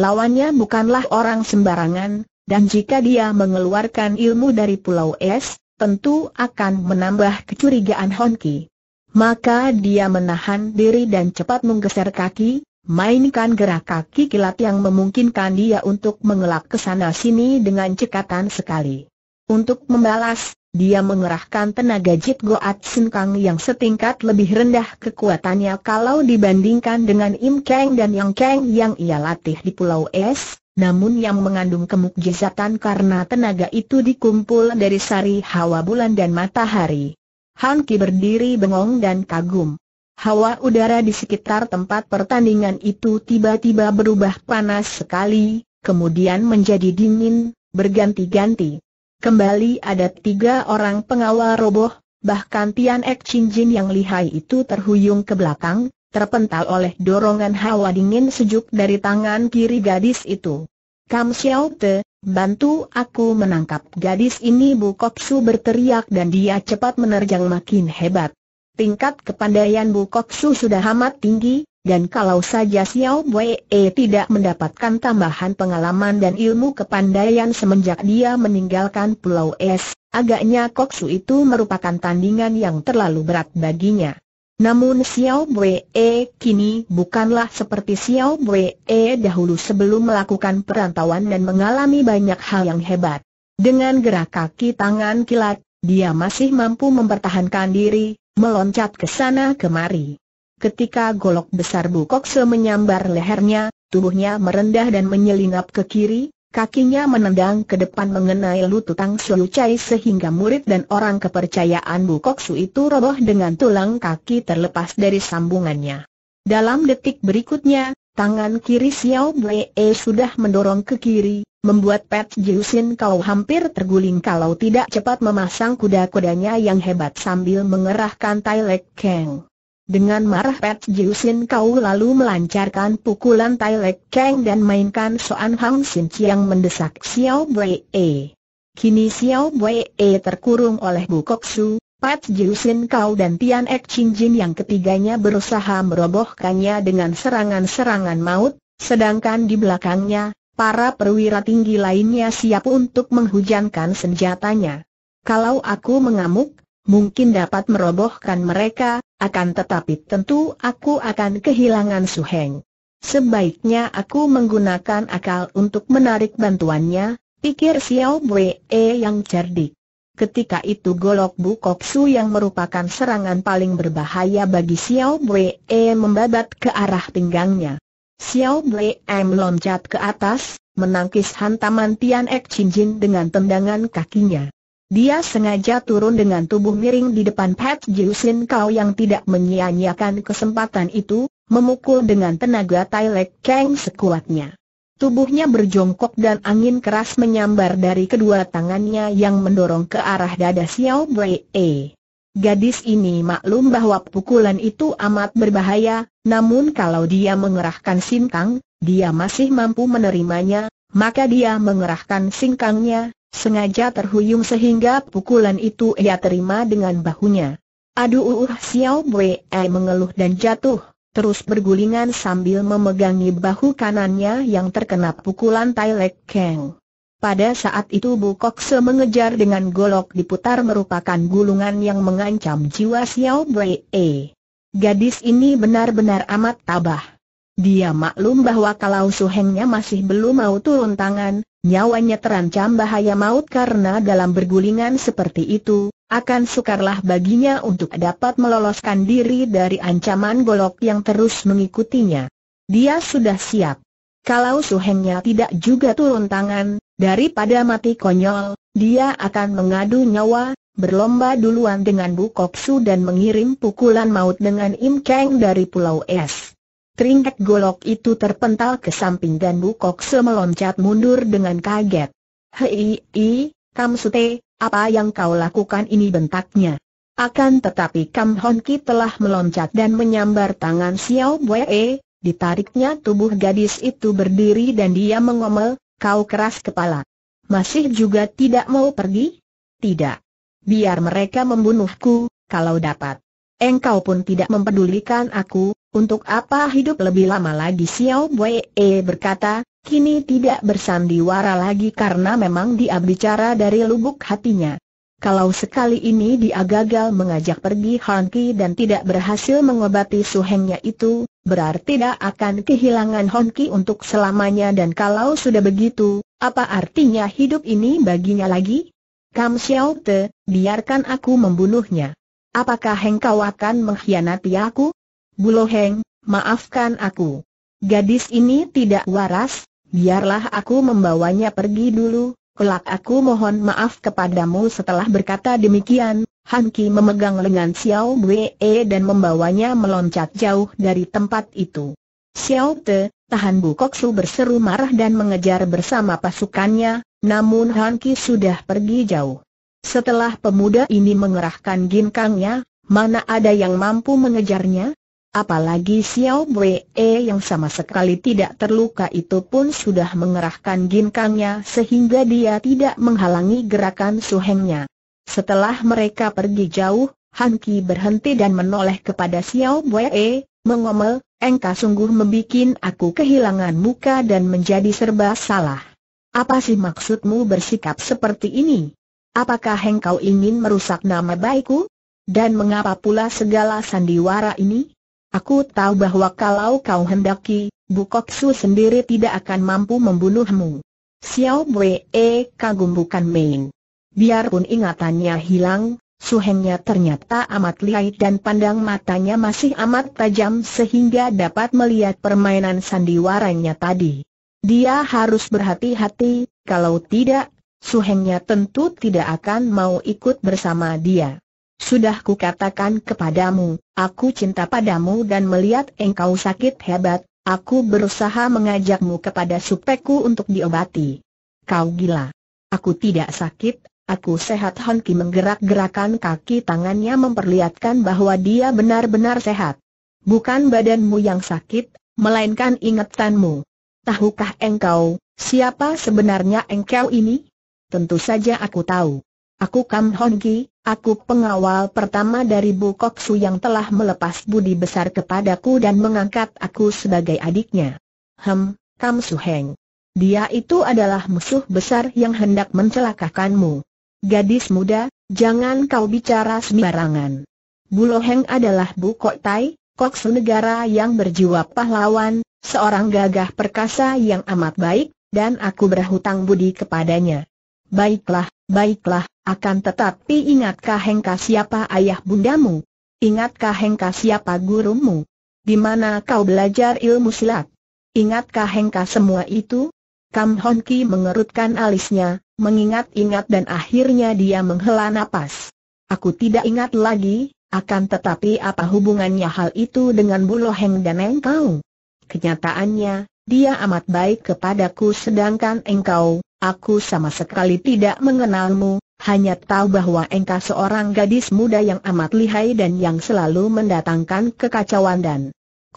Lawannya bukanlah orang sembarangan, dan jika dia mengeluarkan ilmu dari Pulau Es, tentu akan menambah kecurigaan Honki. Maka dia menahan diri dan cepat menggeser kaki, mainkan gerak kaki kilat yang memungkinkan dia untuk mengelak ke sana sini dengan cekatan sekali. Untuk membalas, dia mengerahkan tenaga Jit Goat Sin yang setingkat lebih rendah kekuatannya kalau dibandingkan dengan Im Kang dan Yang Kang yang ia latih di Pulau Es, namun yang mengandung kemukjizatan karena tenaga itu dikumpul dari sari hawa bulan dan matahari. Han Ki berdiri bengong dan kagum. Hawa udara di sekitar tempat pertandingan itu tiba-tiba berubah panas sekali, kemudian menjadi dingin, berganti-ganti. Kembali ada tiga orang pengawal roboh, bahkan Tian Ek Chin Jin yang lihai itu terhuyung ke belakang, terpental oleh dorongan hawa dingin sejuk dari tangan kiri gadis itu. Kam Xiao Te, bantu aku menangkap gadis ini Bu Kok Su berteriak dan dia cepat menerjang makin hebat. Tingkat kepandaian Bu Kok Su sudah amat tinggi, dan kalau saja Xiao Wei e tidak mendapatkan tambahan pengalaman dan ilmu kepandaian semenjak dia meninggalkan Pulau Es, agaknya Koksu itu merupakan tandingan yang terlalu berat baginya. Namun Xiao Wei e kini bukanlah seperti Xiao Wei e dahulu sebelum melakukan perantauan dan mengalami banyak hal yang hebat. Dengan gerak kaki tangan kilat, dia masih mampu mempertahankan diri, meloncat ke sana kemari. Ketika golok besar Bukokse menyambar lehernya, tubuhnya merendah dan menyelinap ke kiri, kakinya menendang ke depan mengenai lutut Tang Chai sehingga murid dan orang kepercayaan Bukokse itu roboh dengan tulang kaki terlepas dari sambungannya. Dalam detik berikutnya, tangan kiri Xiao Blee e sudah mendorong ke kiri, membuat Pet Jiusin kau hampir terguling kalau tidak cepat memasang kuda-kudanya yang hebat sambil mengerahkan Tai Lek Keng. Dengan marah Pat Jiusin kau lalu melancarkan pukulan Tai Lek Kang dan mainkan Soan Hang Sin Chiang mendesak Xiao Wei E. Kini Xiao Wei E terkurung oleh Bu Kok Su, Pat Jiusin kau dan Tian Ek Ching Jin yang ketiganya berusaha merobohkannya dengan serangan-serangan maut, sedangkan di belakangnya, para perwira tinggi lainnya siap untuk menghujankan senjatanya. Kalau aku mengamuk, mungkin dapat merobohkan mereka, akan tetapi tentu aku akan kehilangan Suheng. Sebaiknya aku menggunakan akal untuk menarik bantuannya, pikir Xiao Wei e yang cerdik. Ketika itu golok Bukok Su yang merupakan serangan paling berbahaya bagi Xiao Wei e membabat ke arah pinggangnya. Xiao Wei meloncat ke atas, menangkis hantaman Tian Ek Chin Jin dengan tendangan kakinya. Dia sengaja turun dengan tubuh miring di depan Pat Jiusin Kau yang tidak menyia-nyiakan kesempatan itu, memukul dengan tenaga Tailek Kang sekuatnya. Tubuhnya berjongkok dan angin keras menyambar dari kedua tangannya yang mendorong ke arah dada Xiao Wei. Gadis ini maklum bahwa pukulan itu amat berbahaya, namun kalau dia mengerahkan singkang, dia masih mampu menerimanya, maka dia mengerahkan singkangnya, sengaja terhuyung sehingga pukulan itu ia terima dengan bahunya. Aduh uh Xiao Wei eh, mengeluh dan jatuh, terus bergulingan sambil memegangi bahu kanannya yang terkena pukulan Tai Lek Kang. Pada saat itu Bu Se mengejar dengan golok diputar merupakan gulungan yang mengancam jiwa Xiao Wei. Eh. Gadis ini benar-benar amat tabah. Dia maklum bahwa kalau suhengnya masih belum mau turun tangan, nyawanya terancam bahaya maut karena dalam bergulingan seperti itu, akan sukarlah baginya untuk dapat meloloskan diri dari ancaman golok yang terus mengikutinya. Dia sudah siap. Kalau suhengnya tidak juga turun tangan, daripada mati konyol, dia akan mengadu nyawa, berlomba duluan dengan Bu Koksu dan mengirim pukulan maut dengan Im Kang dari Pulau Es. Trinket golok itu terpental ke samping dan bukok meloncat mundur dengan kaget. Hei, i, Kamsute, apa yang kau lakukan ini bentaknya? Akan tetapi Kam Honki telah meloncat dan menyambar tangan Xiao Wei, ditariknya tubuh gadis itu berdiri dan dia mengomel, kau keras kepala. Masih juga tidak mau pergi? Tidak. Biar mereka membunuhku, kalau dapat. Engkau pun tidak mempedulikan aku, untuk apa hidup lebih lama lagi Xiao Wei berkata, kini tidak bersandiwara lagi karena memang dia bicara dari lubuk hatinya. Kalau sekali ini dia gagal mengajak pergi Han Ki dan tidak berhasil mengobati suhengnya itu, berarti dia akan kehilangan Han Ki untuk selamanya dan kalau sudah begitu, apa artinya hidup ini baginya lagi? Kam Xiao Te, biarkan aku membunuhnya. Apakah engkau akan mengkhianati aku? Buloheng, maafkan aku. Gadis ini tidak waras, biarlah aku membawanya pergi dulu, kelak aku mohon maaf kepadamu setelah berkata demikian. Han Ki memegang lengan Xiao Wei e dan membawanya meloncat jauh dari tempat itu. Xiao Te, tahan Bu Kok Su berseru marah dan mengejar bersama pasukannya, namun Han Ki sudah pergi jauh. Setelah pemuda ini mengerahkan ginkangnya, mana ada yang mampu mengejarnya? Apalagi Xiao Wei eh, yang sama sekali tidak terluka itu pun sudah mengerahkan ginkangnya sehingga dia tidak menghalangi gerakan suhengnya. Setelah mereka pergi jauh, Han Ki berhenti dan menoleh kepada Xiao Wei, eh, mengomel, engkau sungguh membuat aku kehilangan muka dan menjadi serba salah. Apa sih maksudmu bersikap seperti ini? Apakah engkau ingin merusak nama baikku? Dan mengapa pula segala sandiwara ini? Aku tahu bahwa kalau kau hendaki, Bukok Su sendiri tidak akan mampu membunuhmu. Xiao Wei e kagum bukan main. Biarpun ingatannya hilang, suhengnya ternyata amat lihai dan pandang matanya masih amat tajam sehingga dapat melihat permainan sandiwaranya tadi. Dia harus berhati-hati, kalau tidak, suhengnya tentu tidak akan mau ikut bersama dia. Sudah kukatakan kepadamu, aku cinta padamu dan melihat engkau sakit hebat, aku berusaha mengajakmu kepada supeku untuk diobati. Kau gila. Aku tidak sakit, aku sehat Honki menggerak-gerakan kaki tangannya memperlihatkan bahwa dia benar-benar sehat. Bukan badanmu yang sakit, melainkan ingatanmu. Tahukah engkau, siapa sebenarnya engkau ini? Tentu saja aku tahu. Aku Kam Honki, Aku pengawal pertama dari Bu Koksu yang telah melepas budi besar kepadaku dan mengangkat aku sebagai adiknya. Hem, Kam Suheng. Dia itu adalah musuh besar yang hendak mencelakakanmu. Gadis muda, jangan kau bicara sembarangan. Buloheng adalah Bu Kok Tai, Koksu negara yang berjiwa pahlawan, seorang gagah perkasa yang amat baik, dan aku berhutang budi kepadanya. Baiklah, baiklah, akan tetapi ingatkah Hengka siapa ayah bundamu? Ingatkah Hengka siapa gurumu? Di mana kau belajar ilmu silat? Ingatkah Hengka semua itu? Kam Hon Ki mengerutkan alisnya, mengingat-ingat dan akhirnya dia menghela napas. Aku tidak ingat lagi, akan tetapi apa hubungannya hal itu dengan Bulo Heng dan engkau? Kenyataannya, dia amat baik kepadaku sedangkan engkau, aku sama sekali tidak mengenalmu, hanya tahu bahwa engkau seorang gadis muda yang amat lihai dan yang selalu mendatangkan kekacauan dan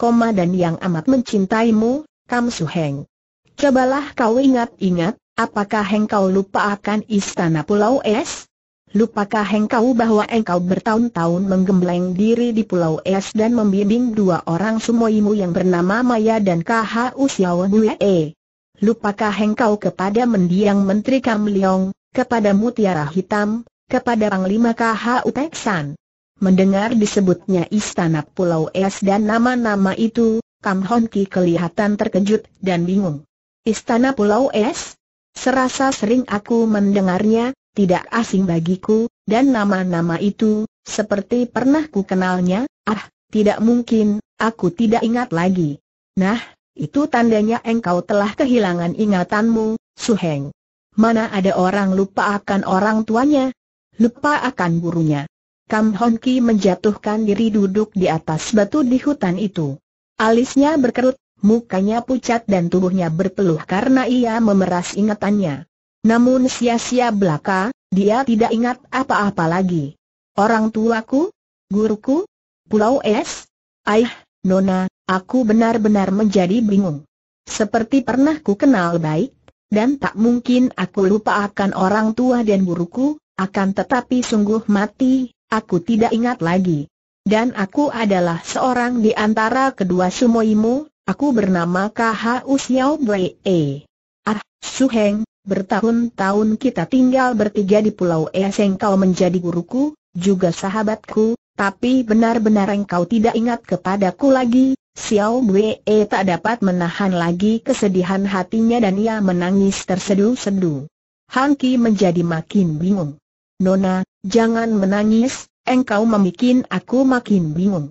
koma dan yang amat mencintaimu, Kam Su Heng. Cobalah kau ingat-ingat, apakah engkau lupa akan istana Pulau Es? Lupakah engkau bahwa engkau bertahun-tahun menggembleng diri di Pulau Es dan membimbing dua orang sumoimu yang bernama Maya dan KH Usiawan Lupakah engkau kepada mendiang Menteri Kam Leong, kepada Mutiara Hitam, kepada Panglima KH uteksan. Mendengar disebutnya Istana Pulau Es dan nama-nama itu, Kam Hon kelihatan terkejut dan bingung. Istana Pulau Es? Serasa sering aku mendengarnya, tidak asing bagiku, dan nama-nama itu, seperti pernah ku kenalnya, ah, tidak mungkin, aku tidak ingat lagi. Nah, itu tandanya engkau telah kehilangan ingatanmu, Suheng. Mana ada orang lupa akan orang tuanya? Lupa akan gurunya. Kam Hon Ki menjatuhkan diri duduk di atas batu di hutan itu. Alisnya berkerut, mukanya pucat dan tubuhnya berpeluh karena ia memeras ingatannya. Namun sia-sia belaka, dia tidak ingat apa-apa lagi. Orang tuaku? Guruku? Pulau Es? Aih, Nona, aku benar-benar menjadi bingung. Seperti pernah ku kenal baik, dan tak mungkin aku lupa akan orang tua dan guruku, akan tetapi sungguh mati, aku tidak ingat lagi. Dan aku adalah seorang di antara kedua sumoimu, aku bernama K.H.U. Usiao Bwe. Ah, Su Heng, bertahun-tahun kita tinggal bertiga di Pulau Es Kau menjadi guruku, juga sahabatku, tapi benar-benar engkau tidak ingat kepadaku lagi, Xiao Wei eh, tak dapat menahan lagi kesedihan hatinya dan ia menangis tersedu-sedu. Han Ki menjadi makin bingung. Nona, jangan menangis, engkau membuat aku makin bingung.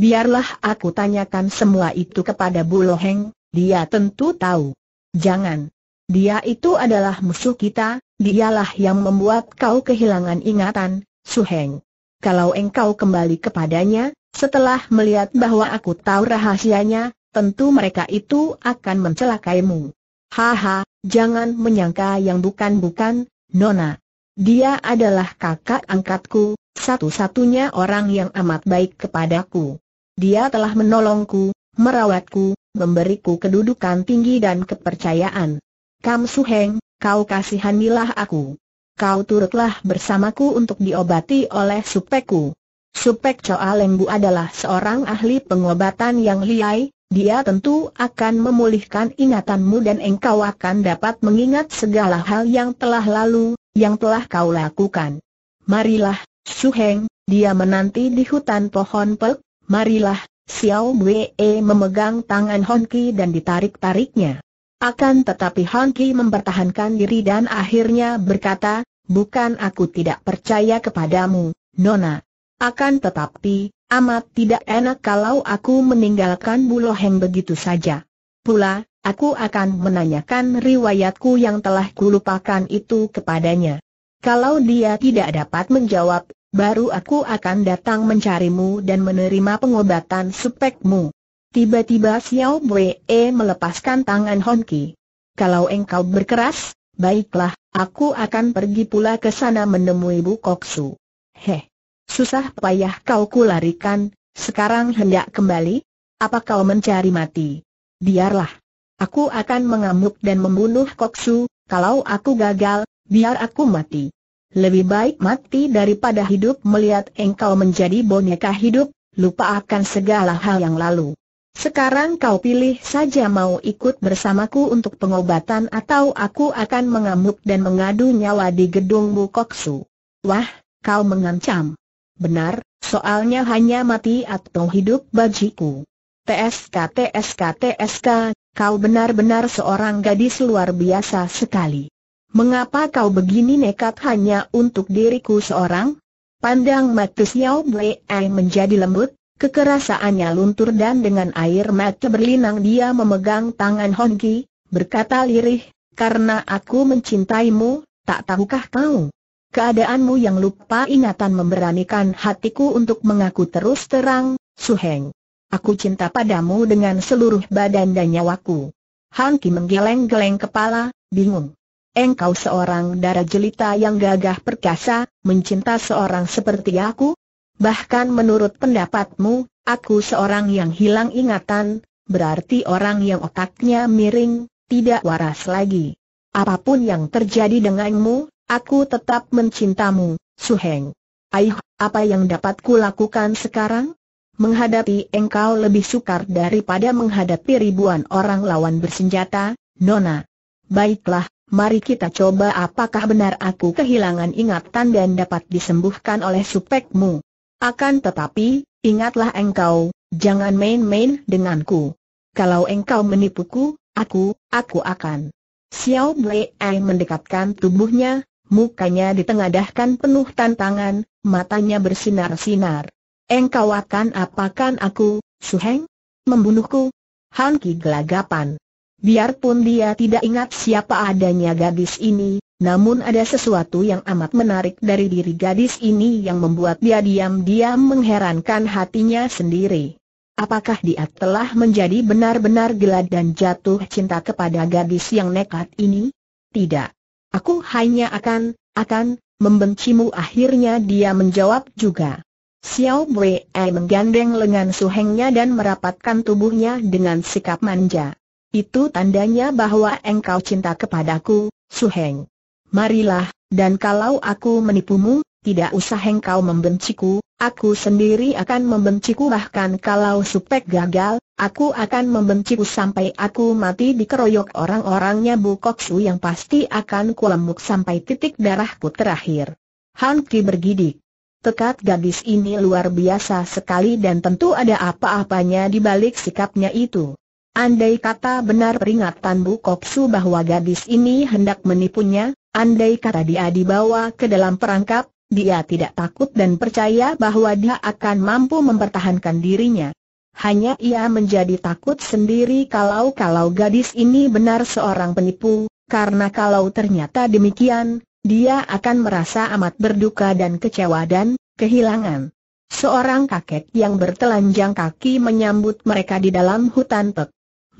Biarlah aku tanyakan semua itu kepada Bu Loheng, dia tentu tahu. Jangan. Dia itu adalah musuh kita, dialah yang membuat kau kehilangan ingatan, Su Heng. Kalau engkau kembali kepadanya, setelah melihat bahwa aku tahu rahasianya, tentu mereka itu akan mencelakaimu. Haha, jangan menyangka yang bukan-bukan, Nona. Dia adalah kakak angkatku, satu-satunya orang yang amat baik kepadaku. Dia telah menolongku, merawatku, memberiku kedudukan tinggi dan kepercayaan. Kam Suheng, kau kasihanilah aku. Kau turutlah bersamaku untuk diobati oleh supeku. Supek Choa Lembu adalah seorang ahli pengobatan yang liai, dia tentu akan memulihkan ingatanmu dan engkau akan dapat mengingat segala hal yang telah lalu, yang telah kau lakukan. Marilah, Su Heng, dia menanti di hutan pohon pek, marilah, Xiao Wei memegang tangan Honki dan ditarik-tariknya. Akan tetapi Honki mempertahankan diri dan akhirnya berkata, bukan aku tidak percaya kepadamu, Nona, akan tetapi, amat tidak enak kalau aku meninggalkan Buloheng begitu saja. Pula, aku akan menanyakan riwayatku yang telah kulupakan itu kepadanya. Kalau dia tidak dapat menjawab, baru aku akan datang mencarimu dan menerima pengobatan spekmu. Tiba-tiba Xiao Wei melepaskan tangan Honki. Kalau engkau berkeras, baiklah, aku akan pergi pula ke sana menemui Bu Koksu. Heh. Susah payah kau kularikan, sekarang hendak kembali? Apa kau mencari mati? Biarlah. Aku akan mengamuk dan membunuh Koksu, kalau aku gagal, biar aku mati. Lebih baik mati daripada hidup melihat engkau menjadi boneka hidup, lupa akan segala hal yang lalu. Sekarang kau pilih saja mau ikut bersamaku untuk pengobatan atau aku akan mengamuk dan mengadu nyawa di gedung Koksu. Wah, kau mengancam. Benar, soalnya hanya mati atau hidup bajiku. TSK TSK TSK, kau benar-benar seorang gadis luar biasa sekali. Mengapa kau begini nekat hanya untuk diriku seorang? Pandang mata Xiao Ai menjadi lembut, Kekerasaannya luntur dan dengan air mata berlinang dia memegang tangan Honki, berkata lirih, karena aku mencintaimu, tak tahukah kau? Keadaanmu yang lupa ingatan memberanikan hatiku untuk mengaku terus terang, Suheng. Aku cinta padamu dengan seluruh badan dan nyawaku. Han Ki menggeleng-geleng kepala, bingung. Engkau seorang darah jelita yang gagah perkasa, mencinta seorang seperti aku? Bahkan menurut pendapatmu, aku seorang yang hilang ingatan, berarti orang yang otaknya miring, tidak waras lagi. Apapun yang terjadi denganmu, Aku tetap mencintamu, Heng. Aih, apa yang dapat kulakukan sekarang? Menghadapi engkau lebih sukar daripada menghadapi ribuan orang lawan bersenjata, Nona. Baiklah, mari kita coba apakah benar aku kehilangan ingatan dan dapat disembuhkan oleh supekmu. Akan tetapi, ingatlah engkau, jangan main-main denganku. Kalau engkau menipuku, aku, aku akan. Xiao Blei mendekatkan tubuhnya, mukanya ditengadahkan penuh tantangan, matanya bersinar-sinar. Engkau akan apakan aku, Suheng? Membunuhku? Han Ki gelagapan. Biarpun dia tidak ingat siapa adanya gadis ini, namun ada sesuatu yang amat menarik dari diri gadis ini yang membuat dia diam-diam mengherankan hatinya sendiri. Apakah dia telah menjadi benar-benar gelad dan jatuh cinta kepada gadis yang nekat ini? Tidak. Aku hanya akan, akan, membencimu akhirnya dia menjawab juga. Xiao Wei eh, menggandeng lengan Su Hengnya dan merapatkan tubuhnya dengan sikap manja. Itu tandanya bahwa engkau cinta kepadaku, Su Heng. Marilah, dan kalau aku menipumu, tidak usah engkau membenciku, aku sendiri akan membenciku bahkan kalau Supek gagal, aku akan membenciku sampai aku mati dikeroyok orang-orangnya Bu Koksu yang pasti akan kulemuk sampai titik darahku terakhir. Han Ki bergidik. Tekad gadis ini luar biasa sekali dan tentu ada apa-apanya di balik sikapnya itu. Andai kata benar peringatan Bu Koksu bahwa gadis ini hendak menipunya, andai kata dia dibawa ke dalam perangkap, dia tidak takut dan percaya bahwa dia akan mampu mempertahankan dirinya. Hanya ia menjadi takut sendiri kalau-kalau gadis ini benar seorang penipu, karena kalau ternyata demikian, dia akan merasa amat berduka dan kecewa dan kehilangan. Seorang kakek yang bertelanjang kaki menyambut mereka di dalam hutan pek.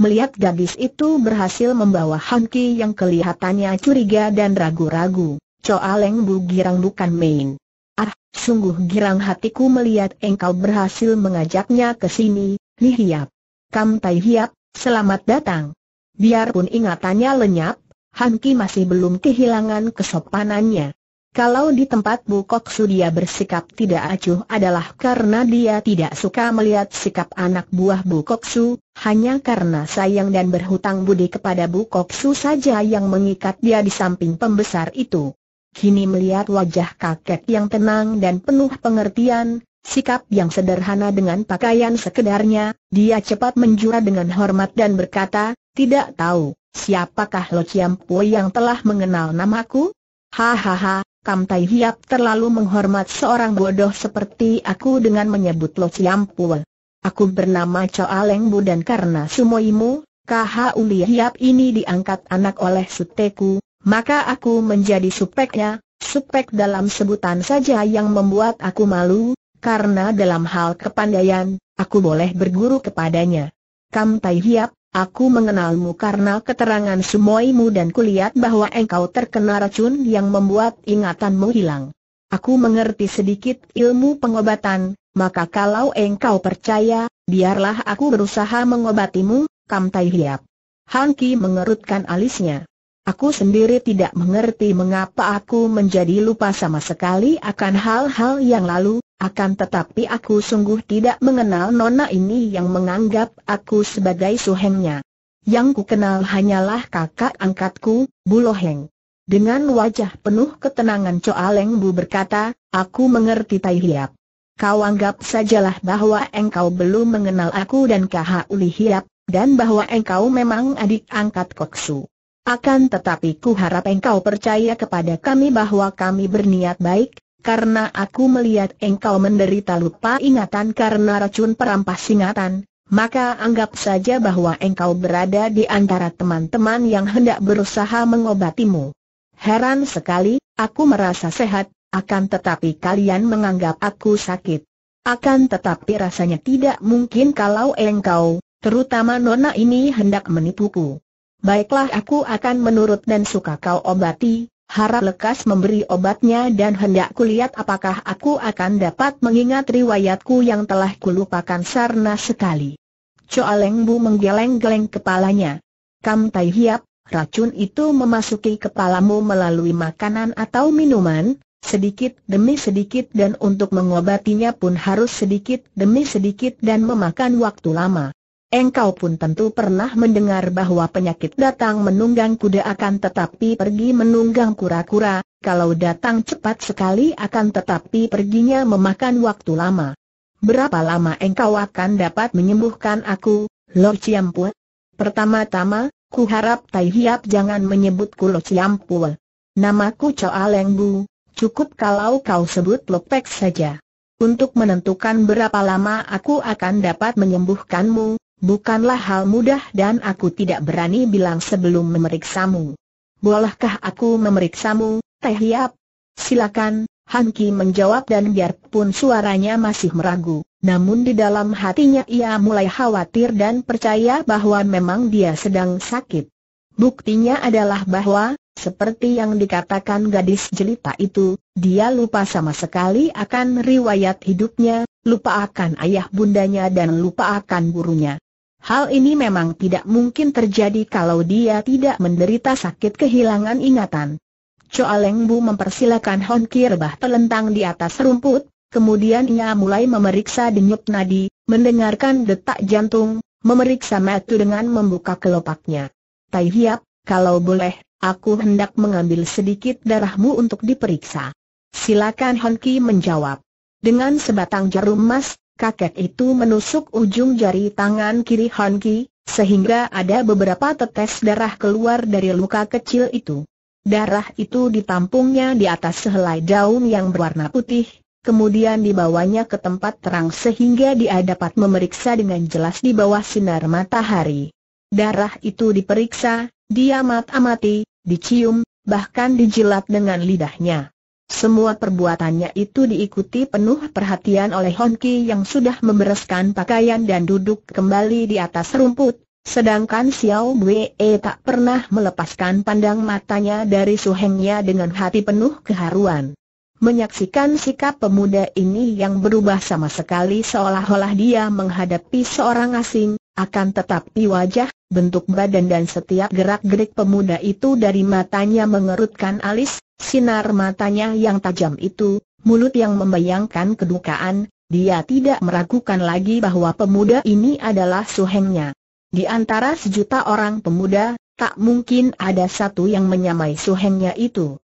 Melihat gadis itu berhasil membawa Hanki yang kelihatannya curiga dan ragu-ragu. Coaleng Aleng Bu girang bukan main. Ah, sungguh girang hatiku melihat engkau berhasil mengajaknya ke sini, Li Hiap. Kam Tai Hiap, selamat datang. Biarpun ingatannya lenyap, Han Ki masih belum kehilangan kesopanannya. Kalau di tempat Bu Kok Su dia bersikap tidak acuh adalah karena dia tidak suka melihat sikap anak buah Bu Kok Su, hanya karena sayang dan berhutang budi kepada Bu Kok Su saja yang mengikat dia di samping pembesar itu kini melihat wajah kakek yang tenang dan penuh pengertian, sikap yang sederhana dengan pakaian sekedarnya, dia cepat menjura dengan hormat dan berkata, tidak tahu, siapakah Lo Chiam Pui yang telah mengenal namaku? Hahaha, Kam Tai Hiap terlalu menghormat seorang bodoh seperti aku dengan menyebut Lo Chiam Pui. Aku bernama Choa Leng Bu dan karena sumoimu, Kha Uli Hiap ini diangkat anak oleh suteku, maka aku menjadi supeknya, supek dalam sebutan saja yang membuat aku malu, karena dalam hal kepandaian, aku boleh berguru kepadanya. Kam Tai Hiap, aku mengenalmu karena keterangan sumoimu dan kulihat bahwa engkau terkena racun yang membuat ingatanmu hilang. Aku mengerti sedikit ilmu pengobatan, maka kalau engkau percaya, biarlah aku berusaha mengobatimu, Kam Tai Hiap. Han Ki mengerutkan alisnya. Aku sendiri tidak mengerti mengapa aku menjadi lupa sama sekali akan hal-hal yang lalu, akan tetapi aku sungguh tidak mengenal nona ini yang menganggap aku sebagai suhengnya. Yang ku kenal hanyalah kakak angkatku, Buloheng. Dengan wajah penuh ketenangan Choa Leng Bu berkata, aku mengerti Tai Hiap. Kau anggap sajalah bahwa engkau belum mengenal aku dan Kaha Uli Hiap, dan bahwa engkau memang adik angkat Koksu. Akan tetapi ku harap engkau percaya kepada kami bahwa kami berniat baik, karena aku melihat engkau menderita lupa ingatan karena racun perampas ingatan, maka anggap saja bahwa engkau berada di antara teman-teman yang hendak berusaha mengobatimu. Heran sekali, aku merasa sehat, akan tetapi kalian menganggap aku sakit. Akan tetapi rasanya tidak mungkin kalau engkau, terutama nona ini hendak menipuku. Baiklah aku akan menurut dan suka kau obati, harap lekas memberi obatnya dan hendak kulihat apakah aku akan dapat mengingat riwayatku yang telah kulupakan sarna sekali. Coa Leng Bu menggeleng-geleng kepalanya. Kam Tai Hiap, racun itu memasuki kepalamu melalui makanan atau minuman, sedikit demi sedikit dan untuk mengobatinya pun harus sedikit demi sedikit dan memakan waktu lama. Engkau pun tentu pernah mendengar bahwa penyakit datang menunggang kuda akan tetapi pergi menunggang kura-kura, kalau datang cepat sekali akan tetapi perginya memakan waktu lama. Berapa lama engkau akan dapat menyembuhkan aku, Lord Ciampue? Pertama-tama, ku harap Tai Hiap jangan menyebutku Lord Ciampue. Namaku Choa Leng Bu, cukup kalau kau sebut Lopek saja. Untuk menentukan berapa lama aku akan dapat menyembuhkanmu, bukanlah hal mudah dan aku tidak berani bilang sebelum memeriksamu. Bolehkah aku memeriksamu, Teh Hiap? Silakan, Ki menjawab dan biarpun suaranya masih meragu, namun di dalam hatinya ia mulai khawatir dan percaya bahwa memang dia sedang sakit. Buktinya adalah bahwa, seperti yang dikatakan gadis jelita itu, dia lupa sama sekali akan riwayat hidupnya, lupa akan ayah bundanya dan lupa akan gurunya. Hal ini memang tidak mungkin terjadi kalau dia tidak menderita sakit kehilangan ingatan. Choa Leng Bu mempersilakan Hon rebah telentang di atas rumput, kemudian ia mulai memeriksa denyut nadi, mendengarkan detak jantung, memeriksa metu dengan membuka kelopaknya. Tai Hiap, kalau boleh, aku hendak mengambil sedikit darahmu untuk diperiksa. Silakan Hon Ki menjawab. Dengan sebatang jarum emas, kakek itu menusuk ujung jari tangan kiri Han Ki, sehingga ada beberapa tetes darah keluar dari luka kecil itu. Darah itu ditampungnya di atas sehelai daun yang berwarna putih, kemudian dibawanya ke tempat terang sehingga dia dapat memeriksa dengan jelas di bawah sinar matahari. Darah itu diperiksa, diamat amati dicium, bahkan dijilat dengan lidahnya. Semua perbuatannya itu diikuti penuh perhatian oleh Honki yang sudah membereskan pakaian dan duduk kembali di atas rumput, sedangkan Xiao Wei tak pernah melepaskan pandang matanya dari suhengnya dengan hati penuh keharuan. Menyaksikan sikap pemuda ini yang berubah sama sekali seolah-olah dia menghadapi seorang asing, akan tetapi wajah, bentuk badan dan setiap gerak-gerik pemuda itu dari matanya mengerutkan alis, sinar matanya yang tajam itu, mulut yang membayangkan kedukaan, dia tidak meragukan lagi bahwa pemuda ini adalah suhengnya. Di antara sejuta orang pemuda, tak mungkin ada satu yang menyamai suhengnya itu.